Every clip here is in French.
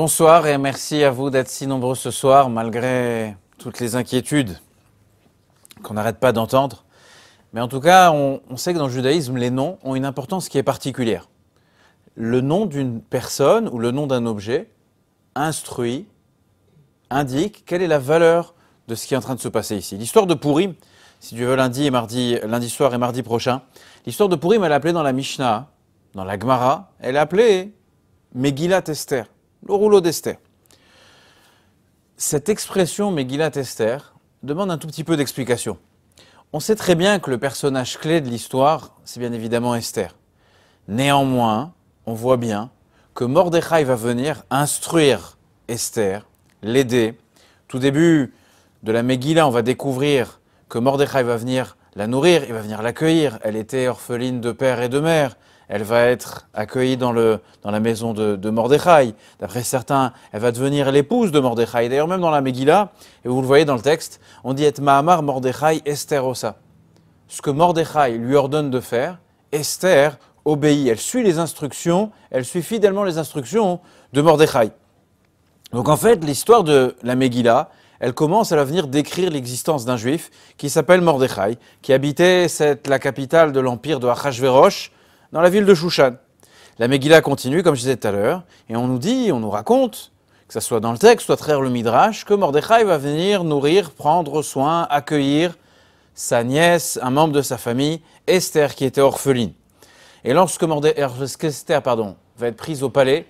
Bonsoir et merci à vous d'être si nombreux ce soir, malgré toutes les inquiétudes qu'on n'arrête pas d'entendre. Mais en tout cas, on, sait que dans le judaïsme, les noms ont une importance qui est particulière. Le nom d'une personne ou le nom d'un objet instruit, indique quelle est la valeur de ce qui est en train de se passer ici. L'histoire de Pourim, si tu veux, lundi et mardi, lundi soir et mardi prochain, l'histoire de Pourim, elle est appelée dans la Mishnah, dans la Gemara, elle est appelée Megillat Esther le rouleau d'Esther. Cette expression Megillat Esther demande un tout petit peu d'explication. On sait très bien que le personnage clé de l'histoire, c'est bien évidemment Esther. Néanmoins, on voit bien que Mordechai va venir instruire Esther, l'aider. Tout début de la Megillah, on va découvrir que Mordechai va venir la nourrir, il va venir l'accueillir. Elle était orpheline de père et de mère elle va être accueillie dans, la maison de, Mordechai. D'après certains, elle va devenir l'épouse de Mordechai. D'ailleurs, même dans la Megillah, et vous le voyez dans le texte, on dit « Et ma'amar Mordechai osa ». Ce que Mordechai lui ordonne de faire, Esther obéit. Elle suit les instructions, elle suit fidèlement les instructions de Mordechai. Donc en fait, l'histoire de la Megillah, elle commence, à venir décrire l'existence d'un juif qui s'appelle Mordechai, qui habitait la capitale de l'empire de Achashverosh, dans la ville de Shushan. La Megillah continue, comme je disais tout à l'heure, et on nous dit, on nous raconte, que ce soit dans le texte, soit travers le Midrash, que Mordechai va venir nourrir, prendre soin, accueillir sa nièce, un membre de sa famille, Esther, qui était orpheline. Et lorsque, er, Esther pardon, va être prise au palais,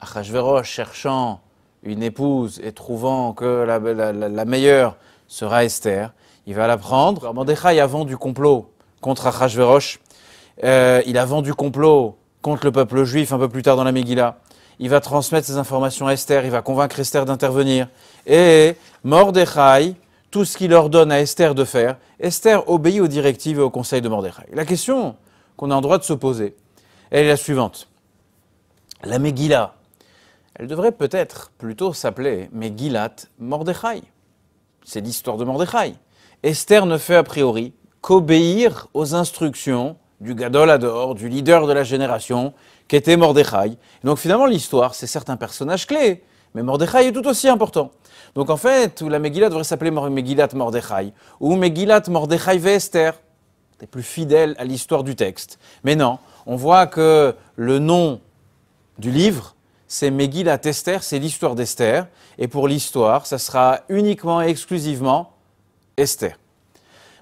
Achashverosh, cherchant une épouse et trouvant que la, meilleure sera Esther, il va la prendre. Mordechai, avant du complot contre Achashverosh, euh, il a vendu complot contre le peuple juif un peu plus tard dans la Megillah. Il va transmettre ses informations à Esther, il va convaincre Esther d'intervenir. Et Mordechai, tout ce qu'il ordonne à Esther de faire, Esther obéit aux directives et aux conseils de Mordechai. La question qu'on a en droit de se poser, elle est la suivante. La Megillah, elle devrait peut-être plutôt s'appeler Megillat Mordechai. C'est l'histoire de Mordechai. Esther ne fait a priori qu'obéir aux instructions du Gadol Ador, du leader de la génération, qui était Mordechai. donc finalement, l'histoire, c'est certains personnages clés, mais Mordechai est tout aussi important. Donc en fait, la Megillah devrait s'appeler Megillat Mordechai, ou Megillat Mordechai Esther, C'est plus fidèle à l'histoire du texte. Mais non, on voit que le nom du livre, c'est Megillat Esther, c'est l'histoire d'Esther. Et pour l'histoire, ça sera uniquement et exclusivement Esther.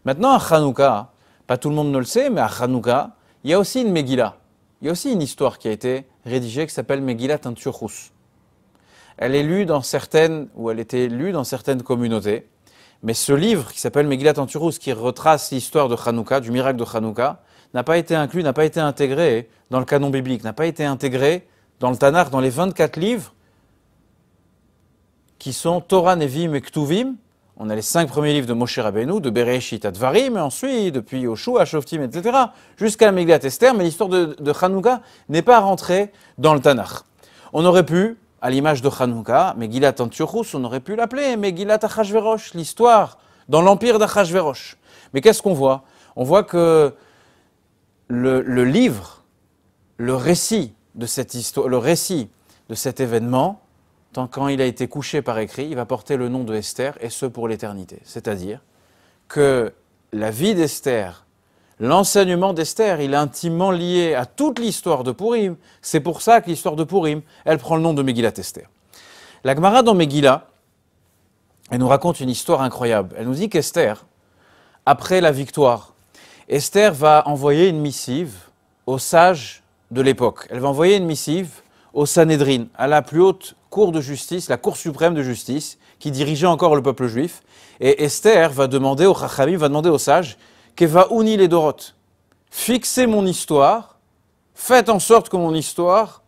Maintenant, à Hanouka, pas tout le monde ne le sait, mais à Hanouka, il y a aussi une Megillah. Il y a aussi une histoire qui a été rédigée qui s'appelle Megillah Tanturus. Elle est lue dans certaines, ou elle était lue dans certaines communautés. Mais ce livre qui s'appelle Megillah Tanturus, qui retrace l'histoire de Hanouka, du miracle de Hanouka, n'a pas été inclus, n'a pas été intégré dans le canon biblique, n'a pas été intégré dans le Tanakh, dans les 24 livres qui sont Torah, Nevim et Ktuvim, on a les cinq premiers livres de Moshe Rabbeinu, de Bereshit à mais ensuite, depuis Yoshua à Shoftim, etc., jusqu'à Megillat Esther, mais l'histoire de, de n'est pas rentrée dans le Tanakh. On aurait pu, à l'image de Hanouka, Megillat Antiochus, on aurait pu l'appeler Megillat Achashverosh, l'histoire dans l'empire d'Achashverosh. Mais qu'est-ce qu'on voit On voit que le, le, livre, le récit de cette histoire, le récit de cet événement quand il a été couché par écrit, il va porter le nom de Esther, et ce pour l'éternité. C'est-à-dire que la vie d'Esther, l'enseignement d'Esther, il est intimement lié à toute l'histoire de Purim. C'est pour ça que l'histoire de Purim, elle prend le nom de Megillat Esther. La Gemara dans Megillah, elle nous raconte une histoire incroyable. Elle nous dit qu'Esther, après la victoire, Esther va envoyer une missive aux sages de l'époque. Elle va envoyer une missive au Sanhedrin, à la plus haute cour de justice, la cour suprême de justice, qui dirigeait encore le peuple juif. Et Esther va demander au Chachamim, va demander aux sages, va les Dorotes fixez mon histoire, faites en sorte que mon histoire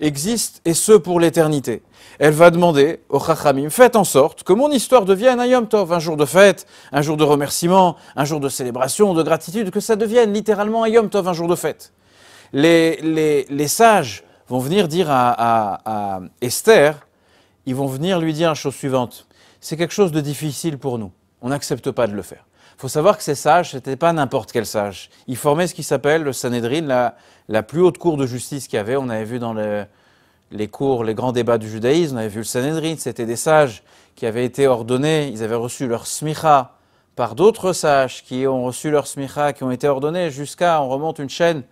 existe, et ce pour l'éternité. Elle va demander au Chachamim, faites en sorte que mon histoire devienne un Yom Tov, un jour de fête, un jour de remerciement, un jour de célébration, de gratitude, que ça devienne littéralement un Yom Tov, un jour de fête. Les, les, les sages vont venir dire à, Esther, ils vont venir lui dire la chose suivante. C'est quelque chose de difficile pour nous. On n'accepte pas de le faire. Il faut savoir que ces sages, ce n'était pas n'importe quel sage. Ils formaient ce qui s'appelle le Sanhedrin, la, plus haute cour de justice qu'il y avait. On avait vu dans les cours, les grands débats du judaïsme, on avait vu le Sanhedrin. C'était des sages qui avaient été ordonnés, ils avaient reçu leur smicha par d'autres sages qui ont reçu leur smicha, qui ont été ordonnés jusqu'à, on remonte une chaîne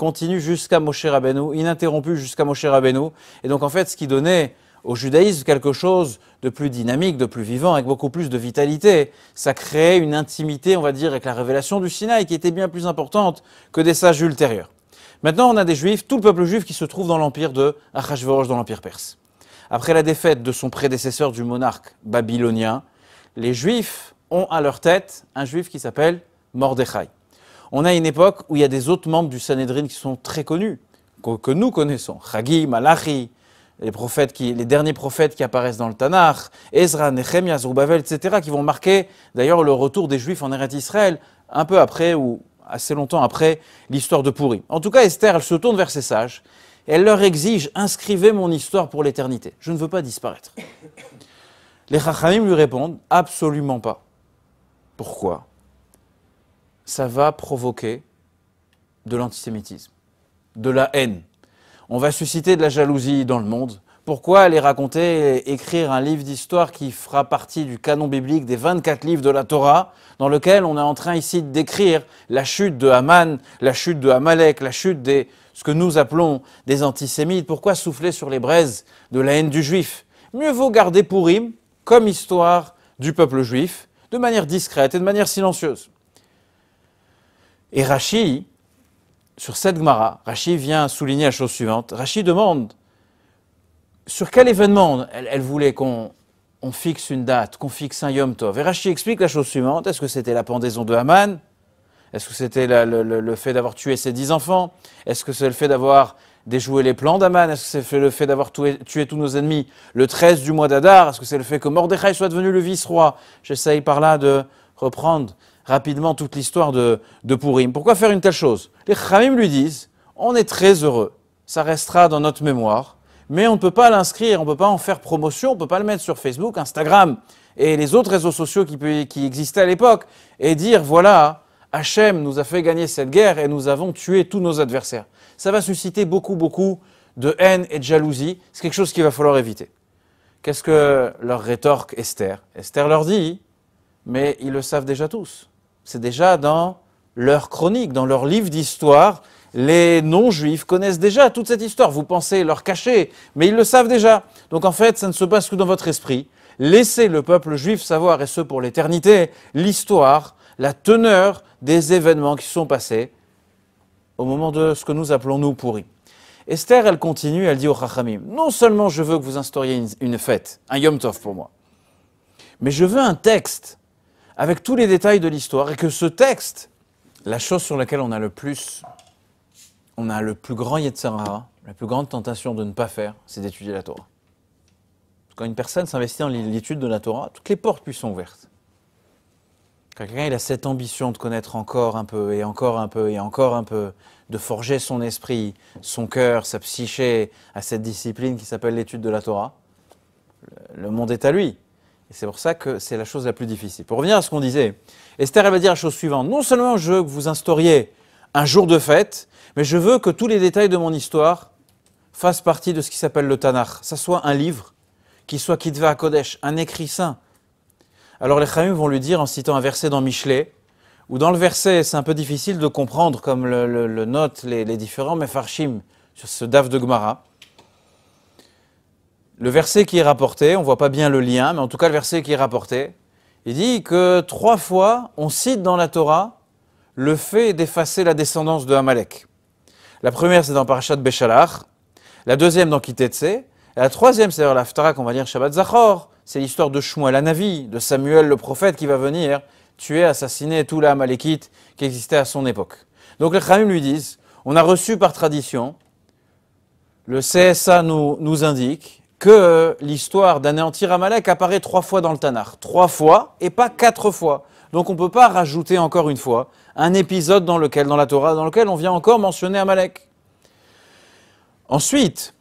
continue jusqu'à Moshe Rabbeinu, ininterrompu jusqu'à Moshe Rabbeinu. Et donc en fait, ce qui donnait au judaïsme quelque chose de plus dynamique, de plus vivant, avec beaucoup plus de vitalité. Ça créait une intimité, on va dire, avec la révélation du Sinaï, qui était bien plus importante que des sages ultérieurs. Maintenant, on a des juifs, tout le peuple juif qui se trouve dans l'empire de Achashverosh, dans l'empire perse. Après la défaite de son prédécesseur du monarque babylonien, les juifs ont à leur tête un juif qui s'appelle Mordechai on a une époque où il y a des autres membres du Sanhedrin qui sont très connus, que, nous connaissons. Hagi, Malachi, les, derniers prophètes qui apparaissent dans le Tanakh, Ezra, Nehemiah, Zerubbabel, etc., qui vont marquer d'ailleurs le retour des Juifs en Eretz Israël, un peu après ou assez longtemps après l'histoire de Pourri. En tout cas, Esther, elle se tourne vers ses sages elle leur exige Inscrivez mon histoire pour l'éternité. Je ne veux pas disparaître. Les Chachamim lui répondent Absolument pas. Pourquoi ça va provoquer de l'antisémitisme, de la haine. On va susciter de la jalousie dans le monde. Pourquoi aller raconter et écrire un livre d'histoire qui fera partie du canon biblique des 24 livres de la Torah, dans lequel on est en train ici décrire la chute de Haman, la chute de Amalek, la chute des, ce que nous appelons des antisémites Pourquoi souffler sur les braises de la haine du juif Mieux vaut garder pour him comme histoire du peuple juif, de manière discrète et de manière silencieuse. Et Rachi sur cette Gemara, Rachi vient souligner la chose suivante. Rachi demande sur quel événement elle, voulait qu'on fixe une date, qu'on fixe un Yom Tov. Et Rachi explique la chose suivante. Est-ce que c'était la pendaison de Haman Est-ce que c'était le, fait d'avoir tué ses dix enfants Est-ce que c'est le fait d'avoir déjoué les plans d'Aman Est-ce que c'est le fait d'avoir tué, tué, tous nos ennemis le 13 du mois d'Adar Est-ce que c'est le fait que Mordechai soit devenu le vice-roi J'essaye par là de reprendre rapidement toute l'histoire de, de Pourquoi faire une telle chose Les Khamim lui disent on est très heureux, ça restera dans notre mémoire, mais on ne peut pas l'inscrire, on ne peut pas en faire promotion, on ne peut pas le mettre sur Facebook, Instagram et les autres réseaux sociaux qui, qui existaient à l'époque et dire voilà, Hachem nous a fait gagner cette guerre et nous avons tué tous nos adversaires. Ça va susciter beaucoup, beaucoup de haine et de jalousie. C'est quelque chose qu'il va falloir éviter. Qu'est-ce que leur rétorque Esther Esther leur dit, mais ils le savent déjà tous. C'est déjà dans leur chronique, dans leur livre d'histoire. Les non-juifs connaissent déjà toute cette histoire. Vous pensez leur cacher, mais ils le savent déjà. Donc en fait, ça ne se passe que dans votre esprit. Laissez le peuple juif savoir, et ce pour l'éternité, l'histoire, la teneur des événements qui sont passés au moment de ce que nous appelons nous pourris. Esther, elle continue, elle dit au Chachamim, non seulement je veux que vous instauriez une fête, un Yom Tov pour moi, mais je veux un texte avec tous les détails de l'histoire et que ce texte, la chose sur laquelle on a le plus, on a le plus grand Yetzirah, la plus grande tentation de ne pas faire, c'est d'étudier la Torah. Quand une personne s'investit dans l'étude de la Torah, toutes les portes lui sont ouvertes. Quand quelqu'un a cette ambition de connaître encore un peu et encore un peu et encore un peu, de forger son esprit, son cœur, sa psyché à cette discipline qui s'appelle l'étude de la Torah, le monde est à lui. Et c'est pour ça que c'est la chose la plus difficile. Pour revenir à ce qu'on disait, Esther, elle va dire la chose suivante. Non seulement je veux que vous instauriez un jour de fête, mais je veux que tous les détails de mon histoire fassent partie de ce qui s'appelle le Tanakh. Ça soit un livre, qui soit à Kodesh, un écrit saint. Alors les Chahim vont lui dire, en citant un verset dans Michelet, ou dans le verset, c'est un peu difficile de comprendre comme le, le, notent les, les différents Mefarshim sur ce Daf de Gemara le verset qui est rapporté, on ne voit pas bien le lien, mais en tout cas le verset qui est rapporté, il dit que trois fois on cite dans la Torah le fait d'effacer la descendance de Amalek. La première c'est dans Parashat Béchalach, la deuxième dans Kitetse, et la troisième c'est dans l'Aftara qu'on va dire Shabbat Zachor, c'est l'histoire de Shmuel la Navi, de Samuel le prophète qui va venir tuer, assassiner tout l'Amalekite qui existait à son époque. Donc les Khamim lui disent, on a reçu par tradition, le CSA nous indique, que euh, l'histoire d'anéantir Amalek apparaît trois fois dans le Tanar. Trois fois et pas quatre fois. Donc on ne peut pas rajouter encore une fois un épisode dans lequel, dans la Torah, dans lequel on vient encore mentionner Amalek. Ensuite,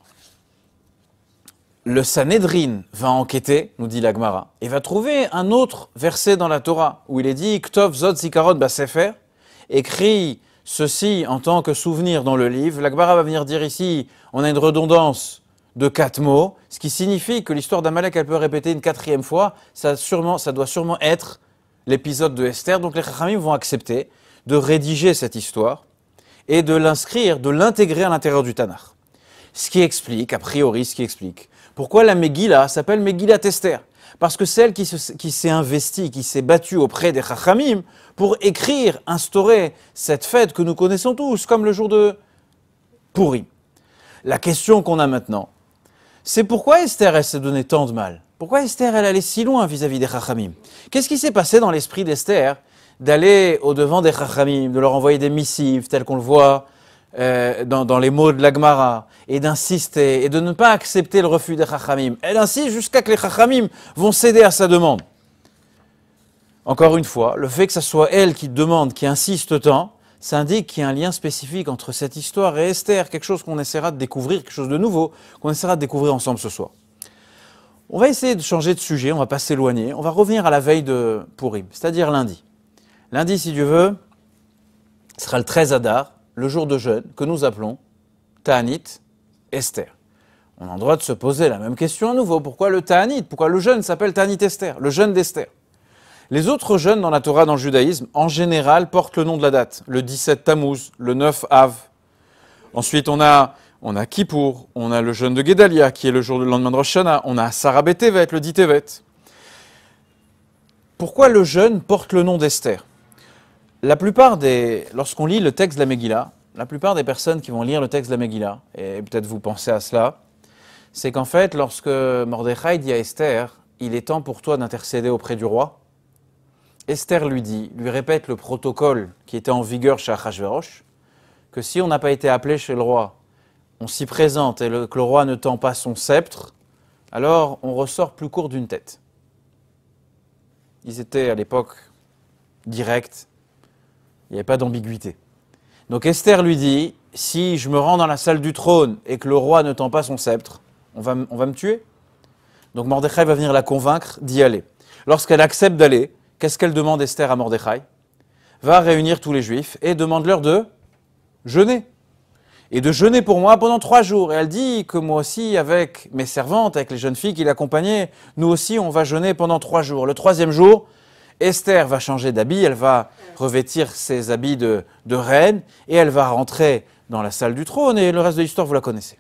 le Sanhedrin va enquêter, nous dit l'Agmara, et va trouver un autre verset dans la Torah où il est dit Ktov Zod zikaron Basefer, écrit ceci en tant que souvenir dans le livre. L'Agmara va venir dire ici on a une redondance de quatre mots, ce qui signifie que l'histoire d'Amalek, elle peut répéter une quatrième fois. Ça, sûrement, ça doit sûrement être l'épisode de Esther. Donc les Chachamim vont accepter de rédiger cette histoire et de l'inscrire, de l'intégrer à l'intérieur du Tanakh. Ce qui explique, a priori, ce qui explique pourquoi la Megillah s'appelle Megillah Esther Parce que celle qui, s'est investie, qui s'est battue auprès des Chachamim pour écrire, instaurer cette fête que nous connaissons tous, comme le jour de Pourri. La question qu'on a maintenant, c'est pourquoi Esther, elle s'est donné tant de mal. Pourquoi Esther, elle allait si loin vis-à-vis des Chachamim Qu'est-ce qui s'est passé dans l'esprit d'Esther d'aller au-devant des Chachamim, de leur envoyer des missives, telles qu'on le voit euh, dans, les mots de l'Agmara, et d'insister, et de ne pas accepter le refus des Chachamim Elle insiste jusqu'à que les Chachamim vont céder à sa demande. Encore une fois, le fait que ce soit elle qui demande, qui insiste tant, ça indique qu'il y a un lien spécifique entre cette histoire et Esther, quelque chose qu'on essaiera de découvrir, quelque chose de nouveau, qu'on essaiera de découvrir ensemble ce soir. On va essayer de changer de sujet, on va pas s'éloigner, on va revenir à la veille de Purim, c'est-à-dire lundi. Lundi, si Dieu veut, sera le 13 Adar, le jour de jeûne, que nous appelons Ta'anit Esther. On a le droit de se poser la même question à nouveau, pourquoi le Ta'anit Pourquoi le jeûne s'appelle Ta'anit Esther, le jeûne d'Esther les autres jeunes dans la Torah, dans le judaïsme, en général, portent le nom de la date. Le 17 Tammuz, le 9 Av. Ensuite, on a, on a Kippour, on a le jeûne de Gedalia, qui est le jour du lendemain de Rosh Hashanah. On a va Tevet, le 10 Tevet. Pourquoi le jeûne porte le nom d'Esther La plupart des... Lorsqu'on lit le texte de la Megillah, la plupart des personnes qui vont lire le texte de la Megillah, et peut-être vous pensez à cela, c'est qu'en fait, lorsque Mordechai dit à Esther, il est temps pour toi d'intercéder auprès du roi, Esther lui dit, lui répète le protocole qui était en vigueur chez Achashverosh, que si on n'a pas été appelé chez le roi, on s'y présente et que le roi ne tend pas son sceptre, alors on ressort plus court d'une tête. Ils étaient à l'époque directs, il n'y avait pas d'ambiguïté. Donc Esther lui dit, si je me rends dans la salle du trône et que le roi ne tend pas son sceptre, on va, on va me tuer. Donc Mordechai va venir la convaincre d'y aller. Lorsqu'elle accepte d'aller, Qu'est-ce qu'elle demande Esther à Mordechai Va réunir tous les Juifs et demande-leur de jeûner. Et de jeûner pour moi pendant trois jours. Et elle dit que moi aussi, avec mes servantes, avec les jeunes filles qui l'accompagnaient, nous aussi, on va jeûner pendant trois jours. Le troisième jour, Esther va changer d'habit, elle va revêtir ses habits de, de reine et elle va rentrer dans la salle du trône et le reste de l'histoire, vous la connaissez.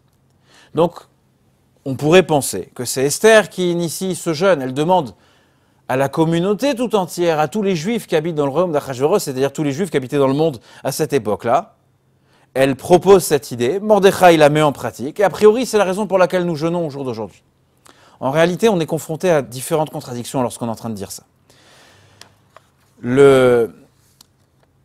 Donc, on pourrait penser que c'est Esther qui initie ce jeûne. Elle demande à la communauté tout entière, à tous les juifs qui habitent dans le royaume d'Achashverosh, c'est-à-dire tous les juifs qui habitaient dans le monde à cette époque-là. Elle propose cette idée, Mordechai la met en pratique, et a priori c'est la raison pour laquelle nous jeûnons au jour d'aujourd'hui. En réalité, on est confronté à différentes contradictions lorsqu'on est en train de dire ça.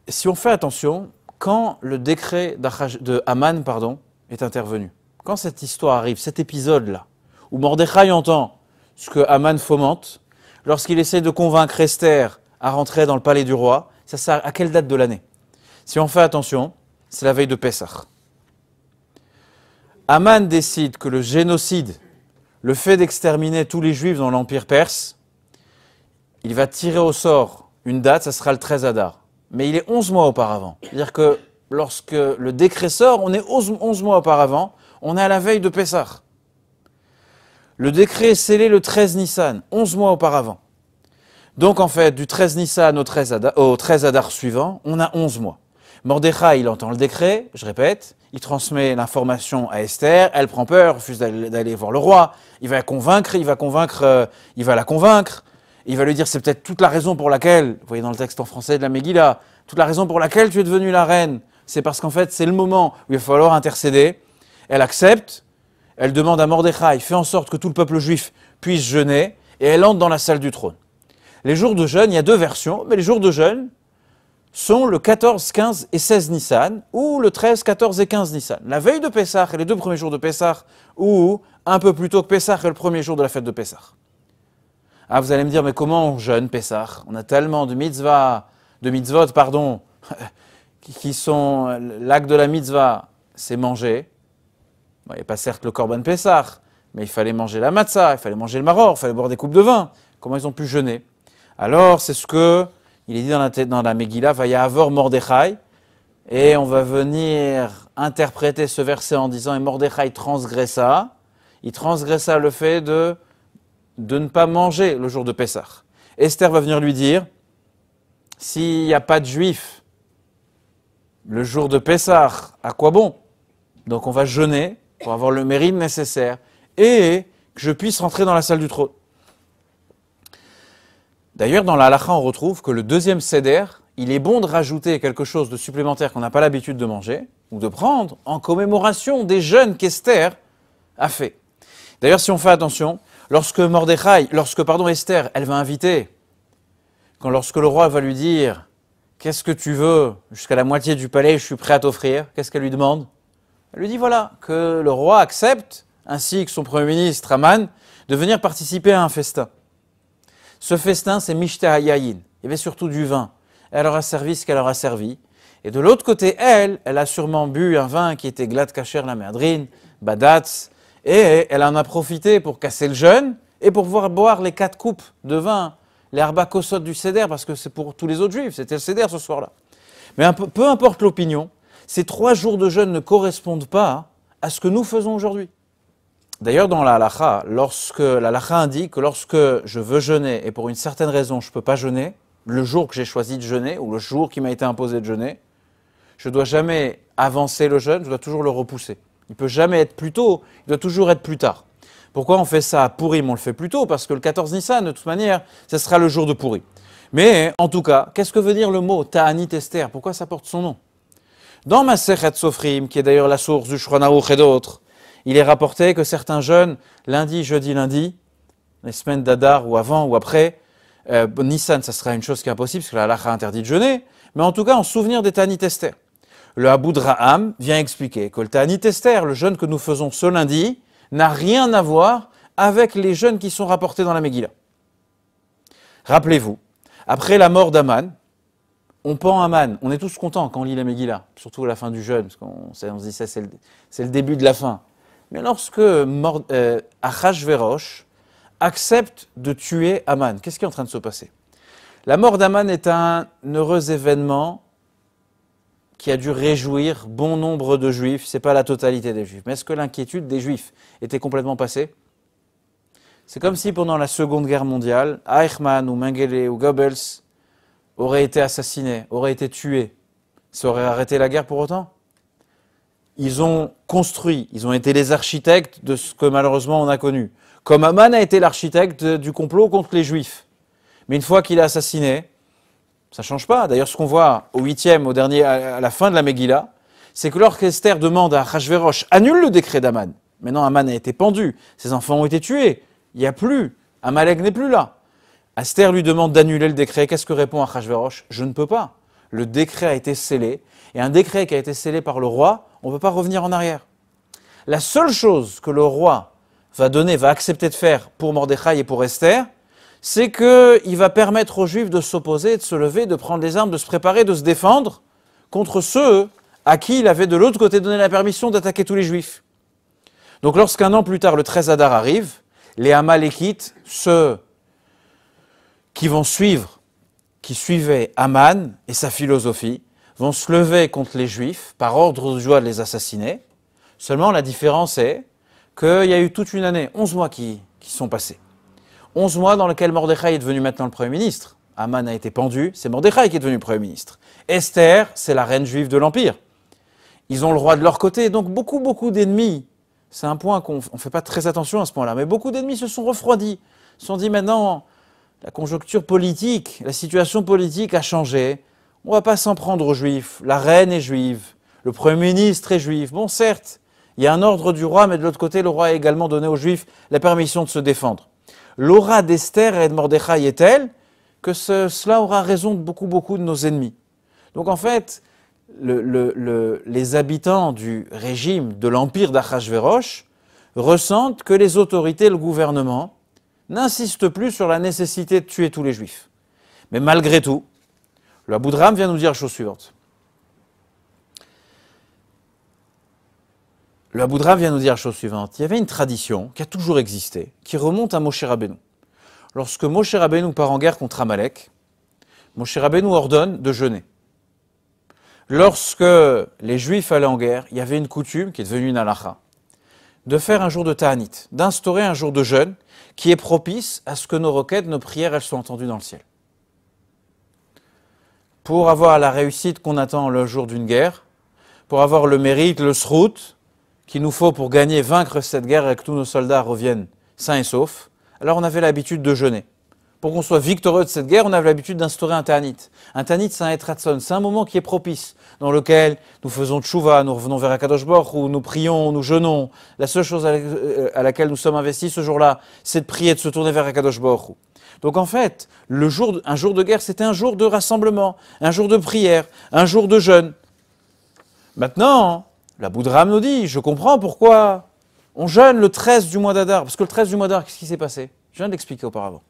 Si on fait attention, quand le décret de Haman pardon, est intervenu, quand cette histoire arrive, cet épisode-là, où Mordechai entend ce que Haman fomente, lorsqu'il essaie de convaincre Esther à rentrer dans le palais du roi, ça sert à quelle date de l'année Si on fait attention, c'est la veille de Pessah. Aman décide que le génocide, le fait d'exterminer tous les juifs dans l'Empire perse, il va tirer au sort une date, ça sera le 13 Adar. Mais il est 11 mois auparavant. C'est-à-dire que lorsque le décret sort, on est 11, mois auparavant, on est à la veille de Pessah. Le décret est scellé le 13 Nissan, 11 mois auparavant. Donc en fait, du 13 Nissan au 13, Adar, au 13 suivant, on a 11 mois. Mordechai, il entend le décret, je répète, il transmet l'information à Esther, elle prend peur, refuse d'aller voir le roi, il va la convaincre, il va convaincre, euh, il va la convaincre, il va lui dire c'est peut-être toute la raison pour laquelle, vous voyez dans le texte en français de la Megillah, toute la raison pour laquelle tu es devenue la reine, c'est parce qu'en fait c'est le moment où il va falloir intercéder, elle accepte, elle demande à Mordechai, fais en sorte que tout le peuple juif puisse jeûner, et elle entre dans la salle du trône. Les jours de jeûne, il y a deux versions, mais les jours de jeûne sont le 14, 15 et 16 Nissan, ou le 13, 14 et 15 Nissan. La veille de Pessah et les deux premiers jours de Pessah, ou un peu plus tôt que Pessah et le premier jour de la fête de Pessah. Ah, vous allez me dire, mais comment on jeûne Pessah On a tellement de mitzvah, de mitzvot, pardon, qui sont l'acte de la mitzvah, c'est manger, il n'y a pas certes le Corban Pessah, mais il fallait manger la matzah, il fallait manger le maror, il fallait boire des coupes de vin. Comment ils ont pu jeûner Alors, c'est ce que il est dit dans la, dans la Megillah, Vaya Mordechai, et on va venir interpréter ce verset en disant, et Mordechai transgressa, il transgressa le fait de, de ne pas manger le jour de Pessah. Esther va venir lui dire, s'il n'y a pas de juifs, le jour de Pessah, à quoi bon Donc on va jeûner pour avoir le mérite nécessaire et que je puisse rentrer dans la salle du trône. D'ailleurs, dans la Halakha, on retrouve que le deuxième seder, il est bon de rajouter quelque chose de supplémentaire qu'on n'a pas l'habitude de manger ou de prendre en commémoration des jeûnes qu'Esther a fait. D'ailleurs, si on fait attention, lorsque Mordechai, lorsque pardon Esther, elle va inviter, quand lorsque le roi va lui dire qu'est-ce que tu veux jusqu'à la moitié du palais, je suis prêt à t'offrir, qu'est-ce qu'elle lui demande elle lui dit voilà, que le roi accepte, ainsi que son premier ministre Aman, de venir participer à un festin. Ce festin, c'est Mishte Hayayin. Il y avait surtout du vin. Elle leur a servi ce qu'elle leur a servi. Et de l'autre côté, elle, elle a sûrement bu un vin qui était glad cacher la merdrine, badatz, et elle en a profité pour casser le jeûne et pour pouvoir boire les quatre coupes de vin, les du Céder, parce que c'est pour tous les autres juifs, c'était le Céder, ce soir-là. Mais peu importe l'opinion, ces trois jours de jeûne ne correspondent pas à ce que nous faisons aujourd'hui. D'ailleurs, dans la Lacha, lorsque la Lacha indique que lorsque je veux jeûner et pour une certaine raison je ne peux pas jeûner, le jour que j'ai choisi de jeûner ou le jour qui m'a été imposé de jeûner, je ne dois jamais avancer le jeûne, je dois toujours le repousser. Il ne peut jamais être plus tôt, il doit toujours être plus tard. Pourquoi on fait ça à mais On le fait plus tôt parce que le 14 Nissan, de toute manière, ce sera le jour de Pourri. Mais en tout cas, qu'est-ce que veut dire le mot Ta'anit Esther Pourquoi ça porte son nom dans Maserhet Sofrim, qui est d'ailleurs la source du Shronaouch et d'autres, il est rapporté que certains jeunes, lundi, jeudi, lundi, les semaines d'Adar ou avant ou après, euh, Nissan, ça sera une chose qui est impossible parce que la a interdit de jeûner, mais en tout cas en souvenir des Tani Tester. Le Abu vient expliquer que le Tani Tester, le jeûne que nous faisons ce lundi, n'a rien à voir avec les jeûnes qui sont rapportés dans la Megillah. Rappelez-vous, après la mort d'Aman, on pend Aman, on est tous contents quand on lit la Megillah, surtout à la fin du jeûne, parce qu'on on se dit ça, c'est le, début de la fin. Mais lorsque euh, Achashverosh accepte de tuer Aman, qu'est-ce qui est en train de se passer La mort d'Aman est un heureux événement qui a dû réjouir bon nombre de Juifs, c'est pas la totalité des Juifs. Mais est-ce que l'inquiétude des Juifs était complètement passée C'est comme si pendant la Seconde Guerre mondiale, Eichmann ou Mengele ou Goebbels aurait été assassiné, aurait été tué, ça aurait arrêté la guerre pour autant Ils ont construit, ils ont été les architectes de ce que malheureusement on a connu. Comme Aman a été l'architecte du complot contre les Juifs. Mais une fois qu'il est assassiné, ça ne change pas. D'ailleurs, ce qu'on voit au huitième, au dernier, à la fin de la Megillah, c'est que l'orchestre demande à Rachverosh annule le décret d'Aman. Maintenant, Aman a été pendu, ses enfants ont été tués, il n'y a plus, Amalek n'est plus là. Esther lui demande d'annuler le décret. Qu'est-ce que répond Achashverosh Je ne peux pas. Le décret a été scellé. Et un décret qui a été scellé par le roi, on ne peut pas revenir en arrière. La seule chose que le roi va donner, va accepter de faire pour Mordechai et pour Esther, c'est qu'il va permettre aux Juifs de s'opposer, de se lever, de prendre les armes, de se préparer, de se défendre contre ceux à qui il avait de l'autre côté donné la permission d'attaquer tous les Juifs. Donc lorsqu'un an plus tard, le 13 Adar arrive, les quittent, se qui vont suivre, qui suivaient Aman et sa philosophie, vont se lever contre les Juifs par ordre de joie de les assassiner. Seulement, la différence est qu'il y a eu toute une année, 11 mois qui, qui sont passés. 11 mois dans lesquels Mordechai est devenu maintenant le Premier ministre. Aman a été pendu, c'est Mordechai qui est devenu Premier ministre. Esther, c'est la reine juive de l'Empire. Ils ont le roi de leur côté, donc beaucoup, beaucoup d'ennemis. C'est un point qu'on ne fait pas très attention à ce point-là, mais beaucoup d'ennemis se sont refroidis, se sont dit maintenant, la conjoncture politique, la situation politique a changé. On ne va pas s'en prendre aux juifs. La reine est juive, le premier ministre est juif. Bon, certes, il y a un ordre du roi, mais de l'autre côté, le roi a également donné aux juifs la permission de se défendre. L'aura d'Esther et de Mordechai est telle que cela aura raison de beaucoup, beaucoup de nos ennemis. Donc en fait, les habitants du régime de l'empire d'Achashverosh ressentent que les autorités, le gouvernement, n'insiste plus sur la nécessité de tuer tous les juifs. Mais malgré tout, le Abu vient nous dire la chose suivante. Le Abu vient nous dire la chose suivante. Il y avait une tradition qui a toujours existé, qui remonte à Moshe Rabbeinu. Lorsque Moshe Rabbeinu part en guerre contre Amalek, Moshe Rabbeinu ordonne de jeûner. Lorsque les Juifs allaient en guerre, il y avait une coutume qui est devenue une halacha, de faire un jour de ta'anit, d'instaurer un jour de jeûne qui est propice à ce que nos requêtes, nos prières, elles soient entendues dans le ciel. Pour avoir la réussite qu'on attend le jour d'une guerre, pour avoir le mérite, le srout, qu'il nous faut pour gagner, vaincre cette guerre et que tous nos soldats reviennent sains et saufs, alors on avait l'habitude de jeûner pour qu'on soit victorieux de cette guerre, on avait l'habitude d'instaurer un tanit. Un tanit, c'est un etratson, c'est un moment qui est propice, dans lequel nous faisons tchouva, nous revenons vers Akadosh Baruch où nous prions, nous jeûnons. La seule chose euh, à laquelle nous sommes investis ce jour-là, c'est de prier, de se tourner vers Akadosh Baruch Donc en fait, le jour, un jour de guerre, c'était un jour de rassemblement, un jour de prière, un jour de jeûne. Maintenant, la Boudram nous dit, je comprends pourquoi on jeûne le 13 du mois d'Adar, parce que le 13 du mois d'Adar, qu'est-ce qui s'est passé Je viens de l'expliquer auparavant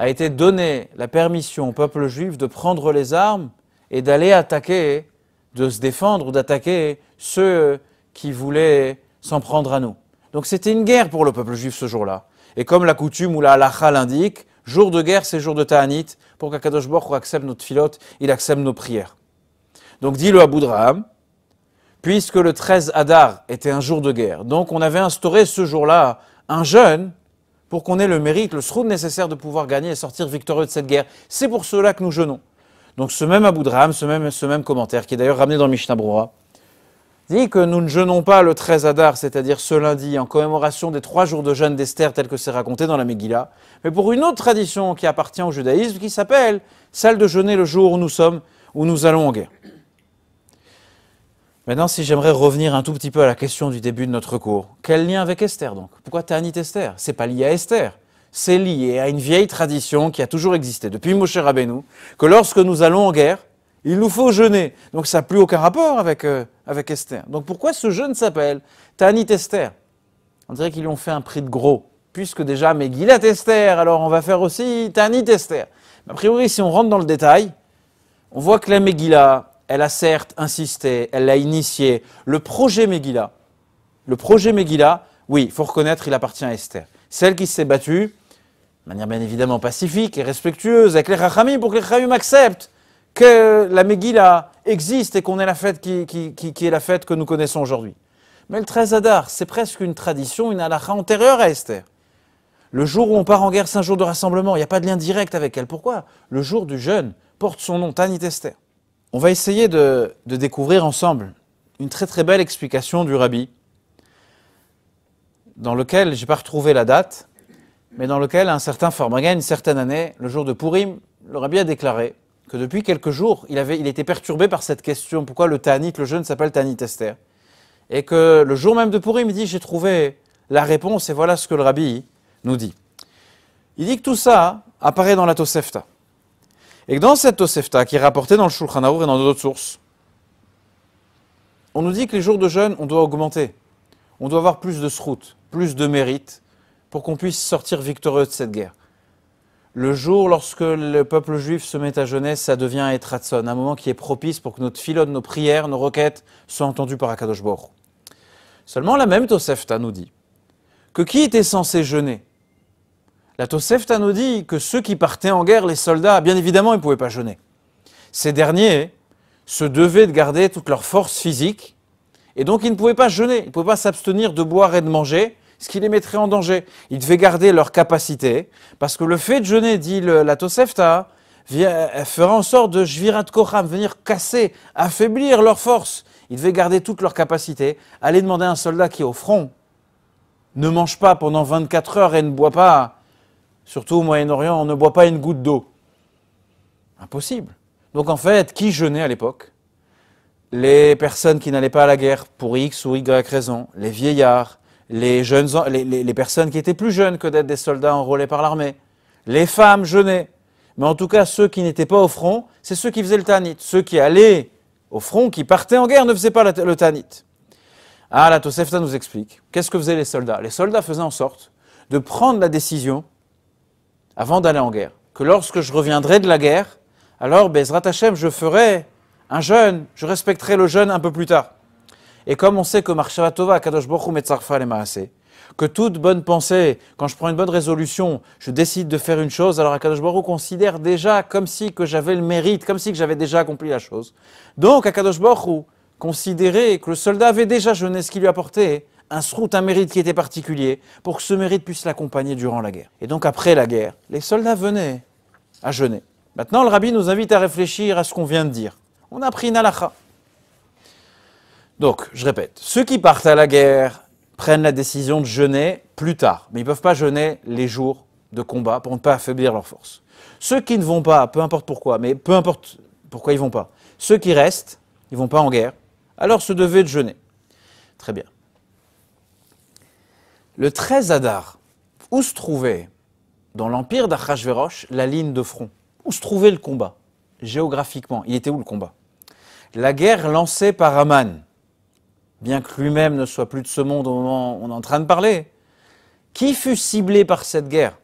a été donné la permission au peuple juif de prendre les armes et d'aller attaquer, de se défendre ou d'attaquer ceux qui voulaient s'en prendre à nous. Donc c'était une guerre pour le peuple juif ce jour-là. Et comme la coutume ou la halakha l'indique, jour de guerre, c'est jour de ta'anit, pour qu'Akadosh borch accepte notre filote, il accepte nos prières. Donc dit le Abu Draham, puisque le 13 Adar était un jour de guerre, donc on avait instauré ce jour-là un jeûne pour qu'on ait le mérite, le sroud nécessaire de pouvoir gagner et sortir victorieux de cette guerre. C'est pour cela que nous jeûnons. Donc ce même Abu ce même, ce même commentaire, qui est d'ailleurs ramené dans Mishnah Brura, dit que nous ne jeûnons pas le 13 Adar, c'est-à-dire ce lundi, en commémoration des trois jours de jeûne d'Esther, tel que c'est raconté dans la Megillah, mais pour une autre tradition qui appartient au judaïsme, qui s'appelle celle de jeûner le jour où nous sommes, où nous allons en guerre. Maintenant, si j'aimerais revenir un tout petit peu à la question du début de notre cours, quel lien avec Esther donc Pourquoi Tanit Esther C'est pas lié à Esther, c'est lié à une vieille tradition qui a toujours existé depuis Moshe Rabbeinu, que lorsque nous allons en guerre, il nous faut jeûner. Donc ça n'a plus aucun rapport avec, euh, avec Esther. Donc pourquoi ce jeûne s'appelle Tanit Esther On dirait qu'ils ont fait un prix de gros, puisque déjà, mais Esther, alors on va faire aussi Tanit Esther. A priori, si on rentre dans le détail, on voit que la Megillah, elle a certes insisté, elle l'a initié. Le projet Megillah, le projet Megillah, oui, il faut reconnaître, il appartient à Esther. Celle qui s'est battue, de manière bien évidemment pacifique et respectueuse, avec les Rachamim, pour que les Rachamim acceptent que la Megillah existe et qu'on ait la fête qui, est la fête que nous connaissons aujourd'hui. Mais le 13 Adar, c'est presque une tradition, une halakha antérieure à Esther. Le jour où on part en guerre, c'est un jour de rassemblement, il n'y a pas de lien direct avec elle. Pourquoi Le jour du jeûne porte son nom, Tanit Esther. On va essayer de, découvrir ensemble une très très belle explication du rabbi, dans lequel, j'ai pas retrouvé la date, mais dans lequel un certain a une certaine année, le jour de Purim, le rabbi a déclaré que depuis quelques jours, il, avait, il était perturbé par cette question, pourquoi le Tanit, le jeune s'appelle Tanit Esther Et que le jour même de Purim, il dit, j'ai trouvé la réponse, et voilà ce que le rabbi nous dit. Il dit que tout ça apparaît dans la Tosefta. Et dans cette Tosefta, qui est rapportée dans le Shulchan et dans d'autres sources, on nous dit que les jours de jeûne, on doit augmenter. On doit avoir plus de sroute, plus de mérite, pour qu'on puisse sortir victorieux de cette guerre. Le jour lorsque le peuple juif se met à jeûner, ça devient Etratson, un moment qui est propice pour que notre filonne, nos prières, nos requêtes soient entendues par Akadosh Seulement la même Tosefta nous dit que qui était censé jeûner la Tosefta nous dit que ceux qui partaient en guerre, les soldats, bien évidemment, ils ne pouvaient pas jeûner. Ces derniers se devaient de garder toute leur force physique, et donc ils ne pouvaient pas jeûner, ils ne pouvaient pas s'abstenir de boire et de manger, ce qui les mettrait en danger. Ils devaient garder leur capacité, parce que le fait de jeûner, dit la Tosefta, fera en sorte de Jvirat Kocham, venir casser, affaiblir leur force. Ils devaient garder toute leur capacité. Allez demander à un soldat qui est au front ne mange pas pendant 24 heures et ne boit pas Surtout au Moyen-Orient, on ne boit pas une goutte d'eau. Impossible. Donc en fait, qui jeûnait à l'époque Les personnes qui n'allaient pas à la guerre pour X ou Y raison, les vieillards, les, jeunes, les, personnes qui étaient plus jeunes que d'être des soldats enrôlés par l'armée, les femmes jeûnaient. Mais en tout cas, ceux qui n'étaient pas au front, c'est ceux qui faisaient le tanit. Ceux qui allaient au front, qui partaient en guerre, ne faisaient pas le tanit. Ah, la Tosefta nous explique. Qu'est-ce que faisaient les soldats Les soldats faisaient en sorte de prendre la décision avant d'aller en guerre. Que lorsque je reviendrai de la guerre, alors Bezrat ben, Hashem, je ferai un jeûne, je respecterai le jeûne un peu plus tard. Et comme on sait que Akadosh Kadosh Bochum et maase que toute bonne pensée, quand je prends une bonne résolution, je décide de faire une chose, alors Akadosh Baruch considère déjà comme si que j'avais le mérite, comme si que j'avais déjà accompli la chose. Donc Akadosh Baruch considérait que le soldat avait déjà jeûné ce qu'il lui apportait, un sroute, un mérite qui était particulier pour que ce mérite puisse l'accompagner durant la guerre. Et donc après la guerre, les soldats venaient à jeûner. Maintenant, le rabbi nous invite à réfléchir à ce qu'on vient de dire. On a pris une Donc, je répète, ceux qui partent à la guerre prennent la décision de jeûner plus tard, mais ils ne peuvent pas jeûner les jours de combat pour ne pas affaiblir leurs forces. Ceux qui ne vont pas, peu importe pourquoi, mais peu importe pourquoi ils ne vont pas, ceux qui restent, ils ne vont pas en guerre, alors se devaient de jeûner. Très bien. Le 13 Adar, où se trouvait, dans l'empire d'Achashverosh, la ligne de front Où se trouvait le combat Géographiquement, il était où le combat La guerre lancée par Aman, bien que lui-même ne soit plus de ce monde au moment où on est en train de parler, qui fut ciblé par cette guerre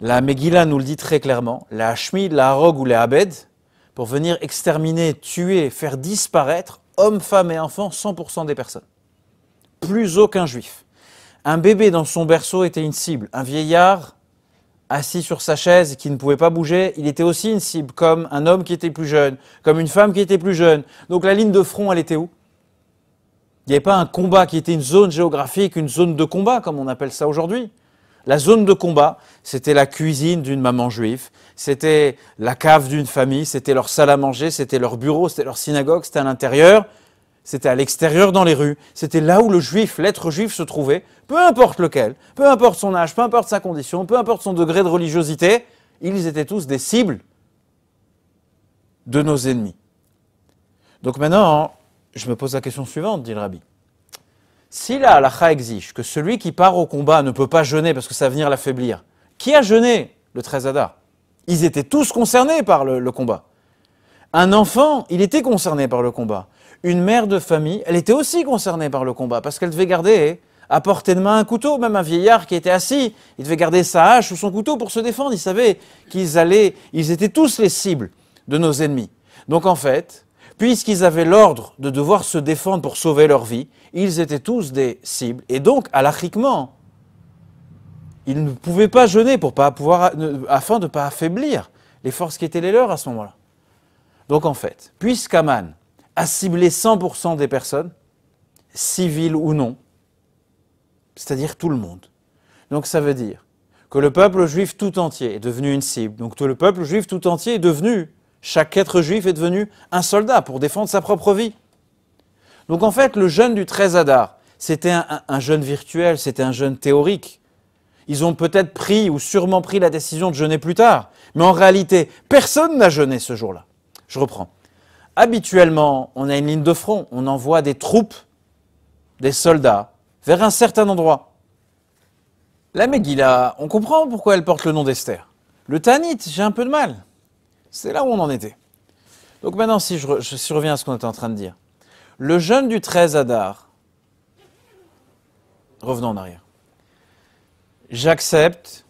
La Megillah nous le dit très clairement, la Hashmid, la Harog ou les Abed, pour venir exterminer, tuer, faire disparaître hommes, femmes et enfants, 100% des personnes. Plus aucun juif. Un bébé dans son berceau était une cible. Un vieillard assis sur sa chaise qui ne pouvait pas bouger, il était aussi une cible, comme un homme qui était plus jeune, comme une femme qui était plus jeune. Donc la ligne de front, elle était où Il n'y avait pas un combat qui était une zone géographique, une zone de combat, comme on appelle ça aujourd'hui. La zone de combat, c'était la cuisine d'une maman juive, c'était la cave d'une famille, c'était leur salle à manger, c'était leur bureau, c'était leur synagogue, c'était à l'intérieur c'était à l'extérieur dans les rues, c'était là où le juif, l'être juif se trouvait, peu importe lequel, peu importe son âge, peu importe sa condition, peu importe son degré de religiosité, ils étaient tous des cibles de nos ennemis. Donc maintenant, je me pose la question suivante, dit le rabbi. Si la exige que celui qui part au combat ne peut pas jeûner parce que ça va venir l'affaiblir, qui a jeûné le 13 Adar Ils étaient tous concernés par le combat. Un enfant, il était concerné par le combat une mère de famille, elle était aussi concernée par le combat, parce qu'elle devait garder à portée de main un couteau, même un vieillard qui était assis, il devait garder sa hache ou son couteau pour se défendre, il savait qu'ils allaient, ils étaient tous les cibles de nos ennemis. Donc en fait, puisqu'ils avaient l'ordre de devoir se défendre pour sauver leur vie, ils étaient tous des cibles, et donc à alachiquement, ils ne pouvaient pas jeûner pour pas pouvoir, afin de ne pas affaiblir les forces qui étaient les leurs à ce moment-là. Donc en fait, puisqu'Aman à cibler 100% des personnes, civiles ou non, c'est-à-dire tout le monde. Donc ça veut dire que le peuple juif tout entier est devenu une cible. Donc tout le peuple juif tout entier est devenu, chaque être juif est devenu un soldat pour défendre sa propre vie. Donc en fait, le jeûne du 13 Adar, c'était un jeûne virtuel, c'était un jeûne théorique. Ils ont peut-être pris ou sûrement pris la décision de jeûner plus tard, mais en réalité, personne n'a jeûné ce jour-là. Je reprends habituellement, on a une ligne de front, on envoie des troupes, des soldats, vers un certain endroit. La Megillah, on comprend pourquoi elle porte le nom d'Esther. Le Tanit, j'ai un peu de mal. C'est là où on en était. Donc maintenant, si je, reviens à ce qu'on était en train de dire. Le jeune du 13 Adar, revenons en arrière. J'accepte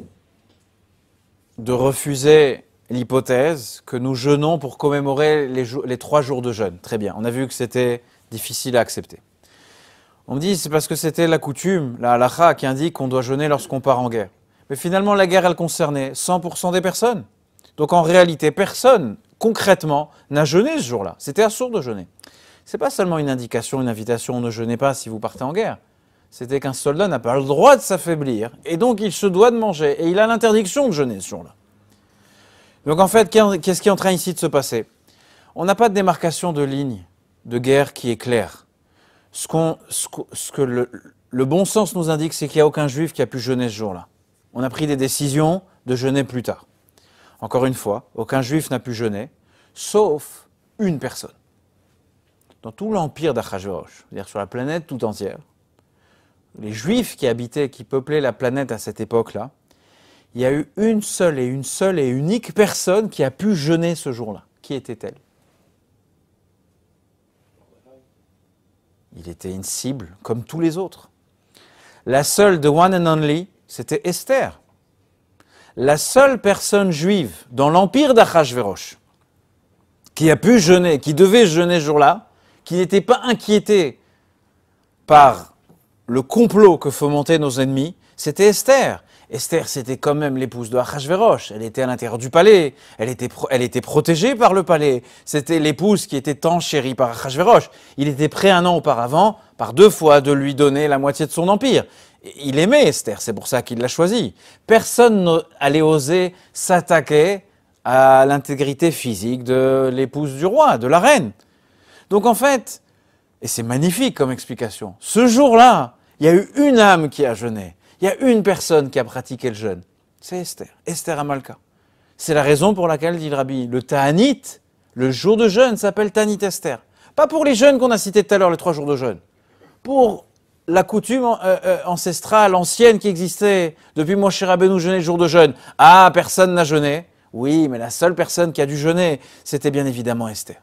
de refuser l'hypothèse que nous jeûnons pour commémorer les, trois jours de jeûne. Très bien, on a vu que c'était difficile à accepter. On me dit, c'est parce que c'était la coutume, la halacha, qui indique qu'on doit jeûner lorsqu'on part en guerre. Mais finalement, la guerre, elle concernait 100% des personnes. Donc en réalité, personne, concrètement, n'a jeûné ce jour-là. C'était assourd de jeûner. C'est pas seulement une indication, une invitation, ne jeûnez pas si vous partez en guerre. C'était qu'un soldat n'a pas le droit de s'affaiblir, et donc il se doit de manger, et il a l'interdiction de jeûner ce jour-là. Donc en fait, qu'est-ce qui est en train ici de se passer On n'a pas de démarcation de ligne de guerre qui est claire. Ce, que le, bon sens nous indique, c'est qu'il n'y a aucun juif qui a pu jeûner ce jour-là. On a pris des décisions de jeûner plus tard. Encore une fois, aucun juif n'a pu jeûner, sauf une personne. Dans tout l'empire d'Achashverosh, c'est-à-dire sur la planète tout entière, les juifs qui habitaient, qui peuplaient la planète à cette époque-là, il y a eu une seule et une seule et unique personne qui a pu jeûner ce jour-là. Qui était-elle Il était une cible, comme tous les autres. La seule de One and Only, c'était Esther. La seule personne juive dans l'empire d'Achashverosh qui a pu jeûner, qui devait jeûner ce jour-là, qui n'était pas inquiétée par le complot que fomentaient nos ennemis, c'était Esther. Esther, c'était quand même l'épouse de Achashverosh. Elle était à l'intérieur du palais. Elle était, elle était protégée par le palais. C'était l'épouse qui était tant chérie par Achashverosh. Il était prêt un an auparavant, par deux fois, de lui donner la moitié de son empire. Il aimait Esther, c'est pour ça qu'il l'a choisie. Personne n'allait oser s'attaquer à l'intégrité physique de l'épouse du roi, de la reine. Donc en fait, et c'est magnifique comme explication, ce jour-là, il y a eu une âme qui a jeûné. Il y a une personne qui a pratiqué le jeûne, c'est Esther, Esther Amalka. C'est la raison pour laquelle, dit le rabbi, le Ta'anit, le jour de jeûne, s'appelle Ta'anit Esther. Pas pour les jeûnes qu'on a cités tout à l'heure, les trois jours de jeûne. Pour la coutume euh, euh, ancestrale, ancienne qui existait depuis cher, nous jeûner le jour de jeûne. Ah, personne n'a jeûné. Oui, mais la seule personne qui a dû jeûner, c'était bien évidemment Esther.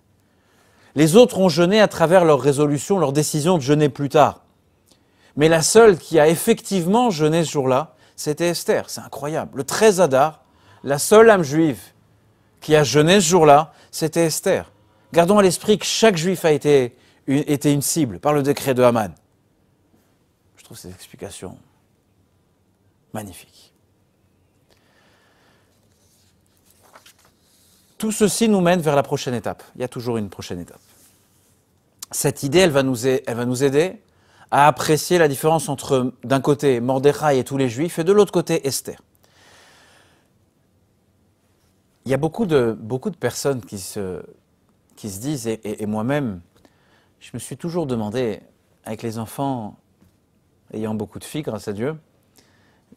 Les autres ont jeûné à travers leur résolution, leur décision de jeûner plus tard. Mais la seule qui a effectivement jeûné ce jour-là, c'était Esther. C'est incroyable. Le 13 Adar, la seule âme juive qui a jeûné ce jour-là, c'était Esther. Gardons à l'esprit que chaque juif a été une, cible par le décret de Haman. Je trouve ces explications magnifiques. Tout ceci nous mène vers la prochaine étape. Il y a toujours une prochaine étape. Cette idée, elle va nous aider à apprécier la différence entre, d'un côté, Mordechai et tous les Juifs, et de l'autre côté, Esther. Il y a beaucoup de, beaucoup de personnes qui se, qui se disent, et, moi-même, je me suis toujours demandé, avec les enfants ayant beaucoup de filles, grâce à Dieu,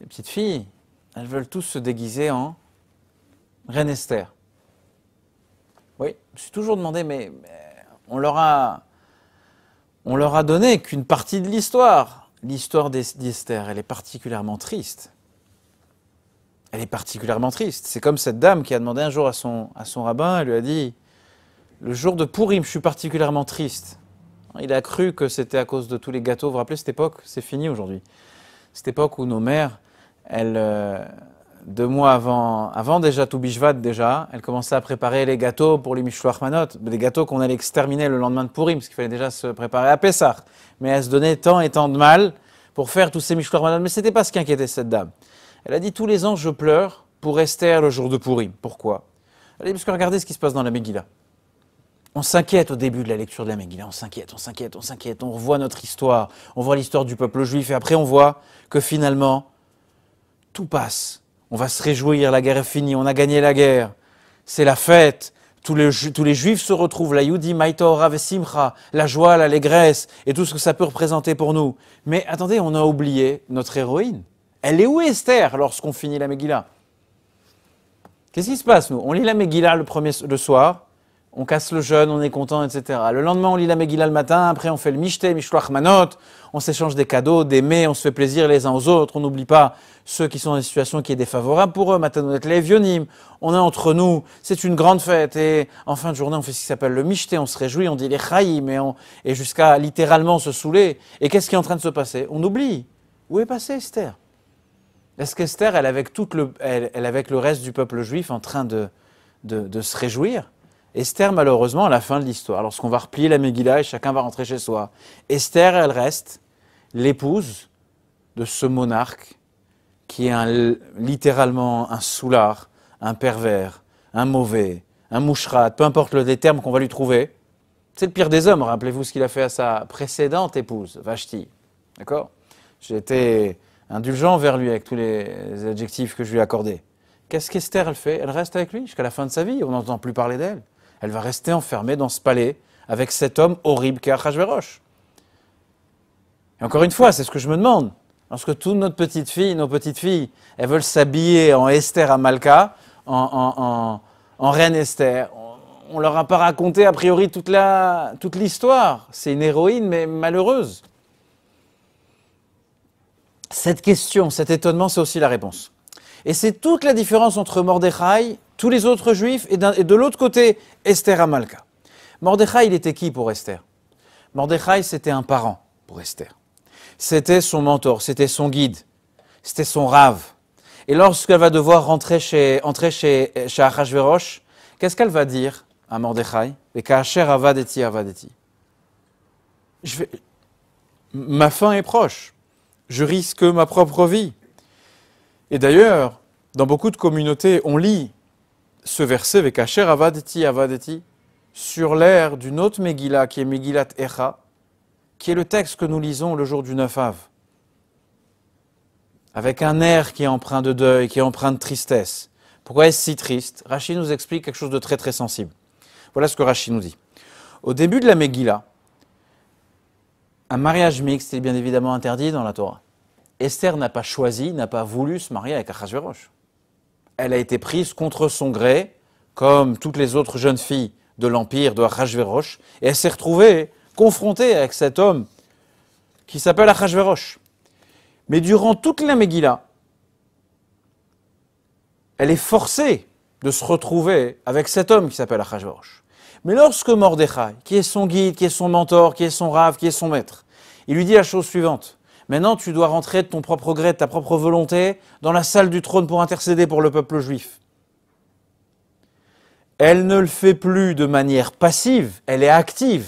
les petites filles, elles veulent tous se déguiser en Reine Esther. Oui, je me suis toujours demandé, mais on leur a on leur a donné qu'une partie de l'histoire. L'histoire d'Esther, elle est particulièrement triste. Elle est particulièrement triste. C'est comme cette dame qui a demandé un jour à son, à son rabbin, elle lui a dit, le jour de Pourim, je suis particulièrement triste. Il a cru que c'était à cause de tous les gâteaux. Vous vous rappelez cette époque C'est fini aujourd'hui. Cette époque où nos mères, elles, euh, deux mois avant, déjà déjà Toubishvat déjà, elle commençait à préparer les gâteaux pour les Mishloach Manot, des gâteaux qu'on allait exterminer le lendemain de Purim, parce qu'il fallait déjà se préparer à Pessah. Mais elle se donnait tant et tant de mal pour faire tous ces Mishloach Manot, mais ce n'était pas ce qui inquiétait cette dame. Elle a dit tous les ans je pleure pour rester le jour de Purim. Pourquoi parce que regardez ce qui se passe dans la Megillah. On s'inquiète au début de la lecture de la Megillah, on s'inquiète, on s'inquiète, on s'inquiète, on revoit notre histoire, on voit l'histoire du peuple juif et après on voit que finalement tout passe on va se réjouir, la guerre est finie, on a gagné la guerre. C'est la fête. Tous les, juifs se retrouvent, la Yudi, Maïtora, simcha, la joie, l'allégresse, et tout ce que ça peut représenter pour nous. Mais attendez, on a oublié notre héroïne. Elle est où Esther lorsqu'on finit la Megillah Qu'est-ce qui se passe, nous On lit la Megillah le, premier, le soir, on casse le jeûne, on est content, etc. Le lendemain, on lit la Megillah le matin, après on fait le Mishte, Mishloach Manot, on s'échange des cadeaux, des mets, on se fait plaisir les uns aux autres, on n'oublie pas ceux qui sont dans une situation qui est défavorable pour eux, Matanonet les Vionim, on est entre nous, c'est une grande fête, et en fin de journée, on fait ce qui s'appelle le Mishte, on se réjouit, on dit les Chayim, et, on, et jusqu'à littéralement se saouler. Et qu'est-ce qui est en train de se passer On oublie. Où est passée Esther Est-ce qu'Esther, elle, avec, le, elle, avec le reste du peuple juif, en train de se réjouir Esther, malheureusement, à la fin de l'histoire, lorsqu'on va replier la Megillah et chacun va rentrer chez soi, Esther, elle reste l'épouse de ce monarque qui est littéralement un soulard, un pervers, un mauvais, un moucherat, peu importe les termes qu'on va lui trouver. C'est le pire des hommes, rappelez-vous ce qu'il a fait à sa précédente épouse, Vashti. D'accord J'ai été indulgent vers lui avec tous les adjectifs que je lui ai accordés. Qu'est-ce qu'Esther, elle fait Elle reste avec lui jusqu'à la fin de sa vie, on n'entend plus parler d'elle. Elle va rester enfermée dans ce palais avec cet homme horrible qui qu'est Achashverosh. Et encore une fois, c'est ce que je me demande. Lorsque toutes nos petites filles, nos petites filles, elles veulent s'habiller en Esther à Malka, en, en reine Esther, on leur a pas raconté a priori toute toute l'histoire. C'est une héroïne mais malheureuse. Cette question, cet étonnement, c'est aussi la réponse. Et c'est toute la différence entre Mordechai, tous les autres juifs, et, de l'autre côté, Esther Amalka. Mordechai, il était qui pour Esther Mordechai, c'était un parent pour Esther. C'était son mentor, c'était son guide, c'était son rave. Et lorsqu'elle va devoir rentrer chez, entrer chez, chez Achashverosh, qu'est-ce qu'elle va dire à Mordechai Et Kacher Avadeti Avadeti. Ma fin est proche. Je risque ma propre vie. Et d'ailleurs, dans beaucoup de communautés, on lit ce verset Vekacher Avadeti Avadeti sur l'air d'une autre Megillah qui est Megillat Echa, qui est le texte que nous lisons le jour du 9 av, avec un air qui est empreint de deuil, qui est empreint de tristesse. Pourquoi est-ce si triste Rachid nous explique quelque chose de très très sensible. Voilà ce que Rachid nous dit. Au début de la Megillah, un mariage mixte est bien évidemment interdit dans la Torah. Esther n'a pas choisi, n'a pas voulu se marier avec Achashverosh. Elle a été prise contre son gré, comme toutes les autres jeunes filles de l'empire de et elle s'est retrouvée confrontée avec cet homme qui s'appelle Achashverosh. Mais durant toute la Megillah, elle est forcée de se retrouver avec cet homme qui s'appelle Achashverosh. Mais lorsque Mordechai, qui est son guide, qui est son mentor, qui est son rave, qui est son maître, il lui dit la chose suivante Maintenant, tu dois rentrer de ton propre gré, de ta propre volonté, dans la salle du trône pour intercéder pour le peuple juif. Elle ne le fait plus de manière passive, elle est active.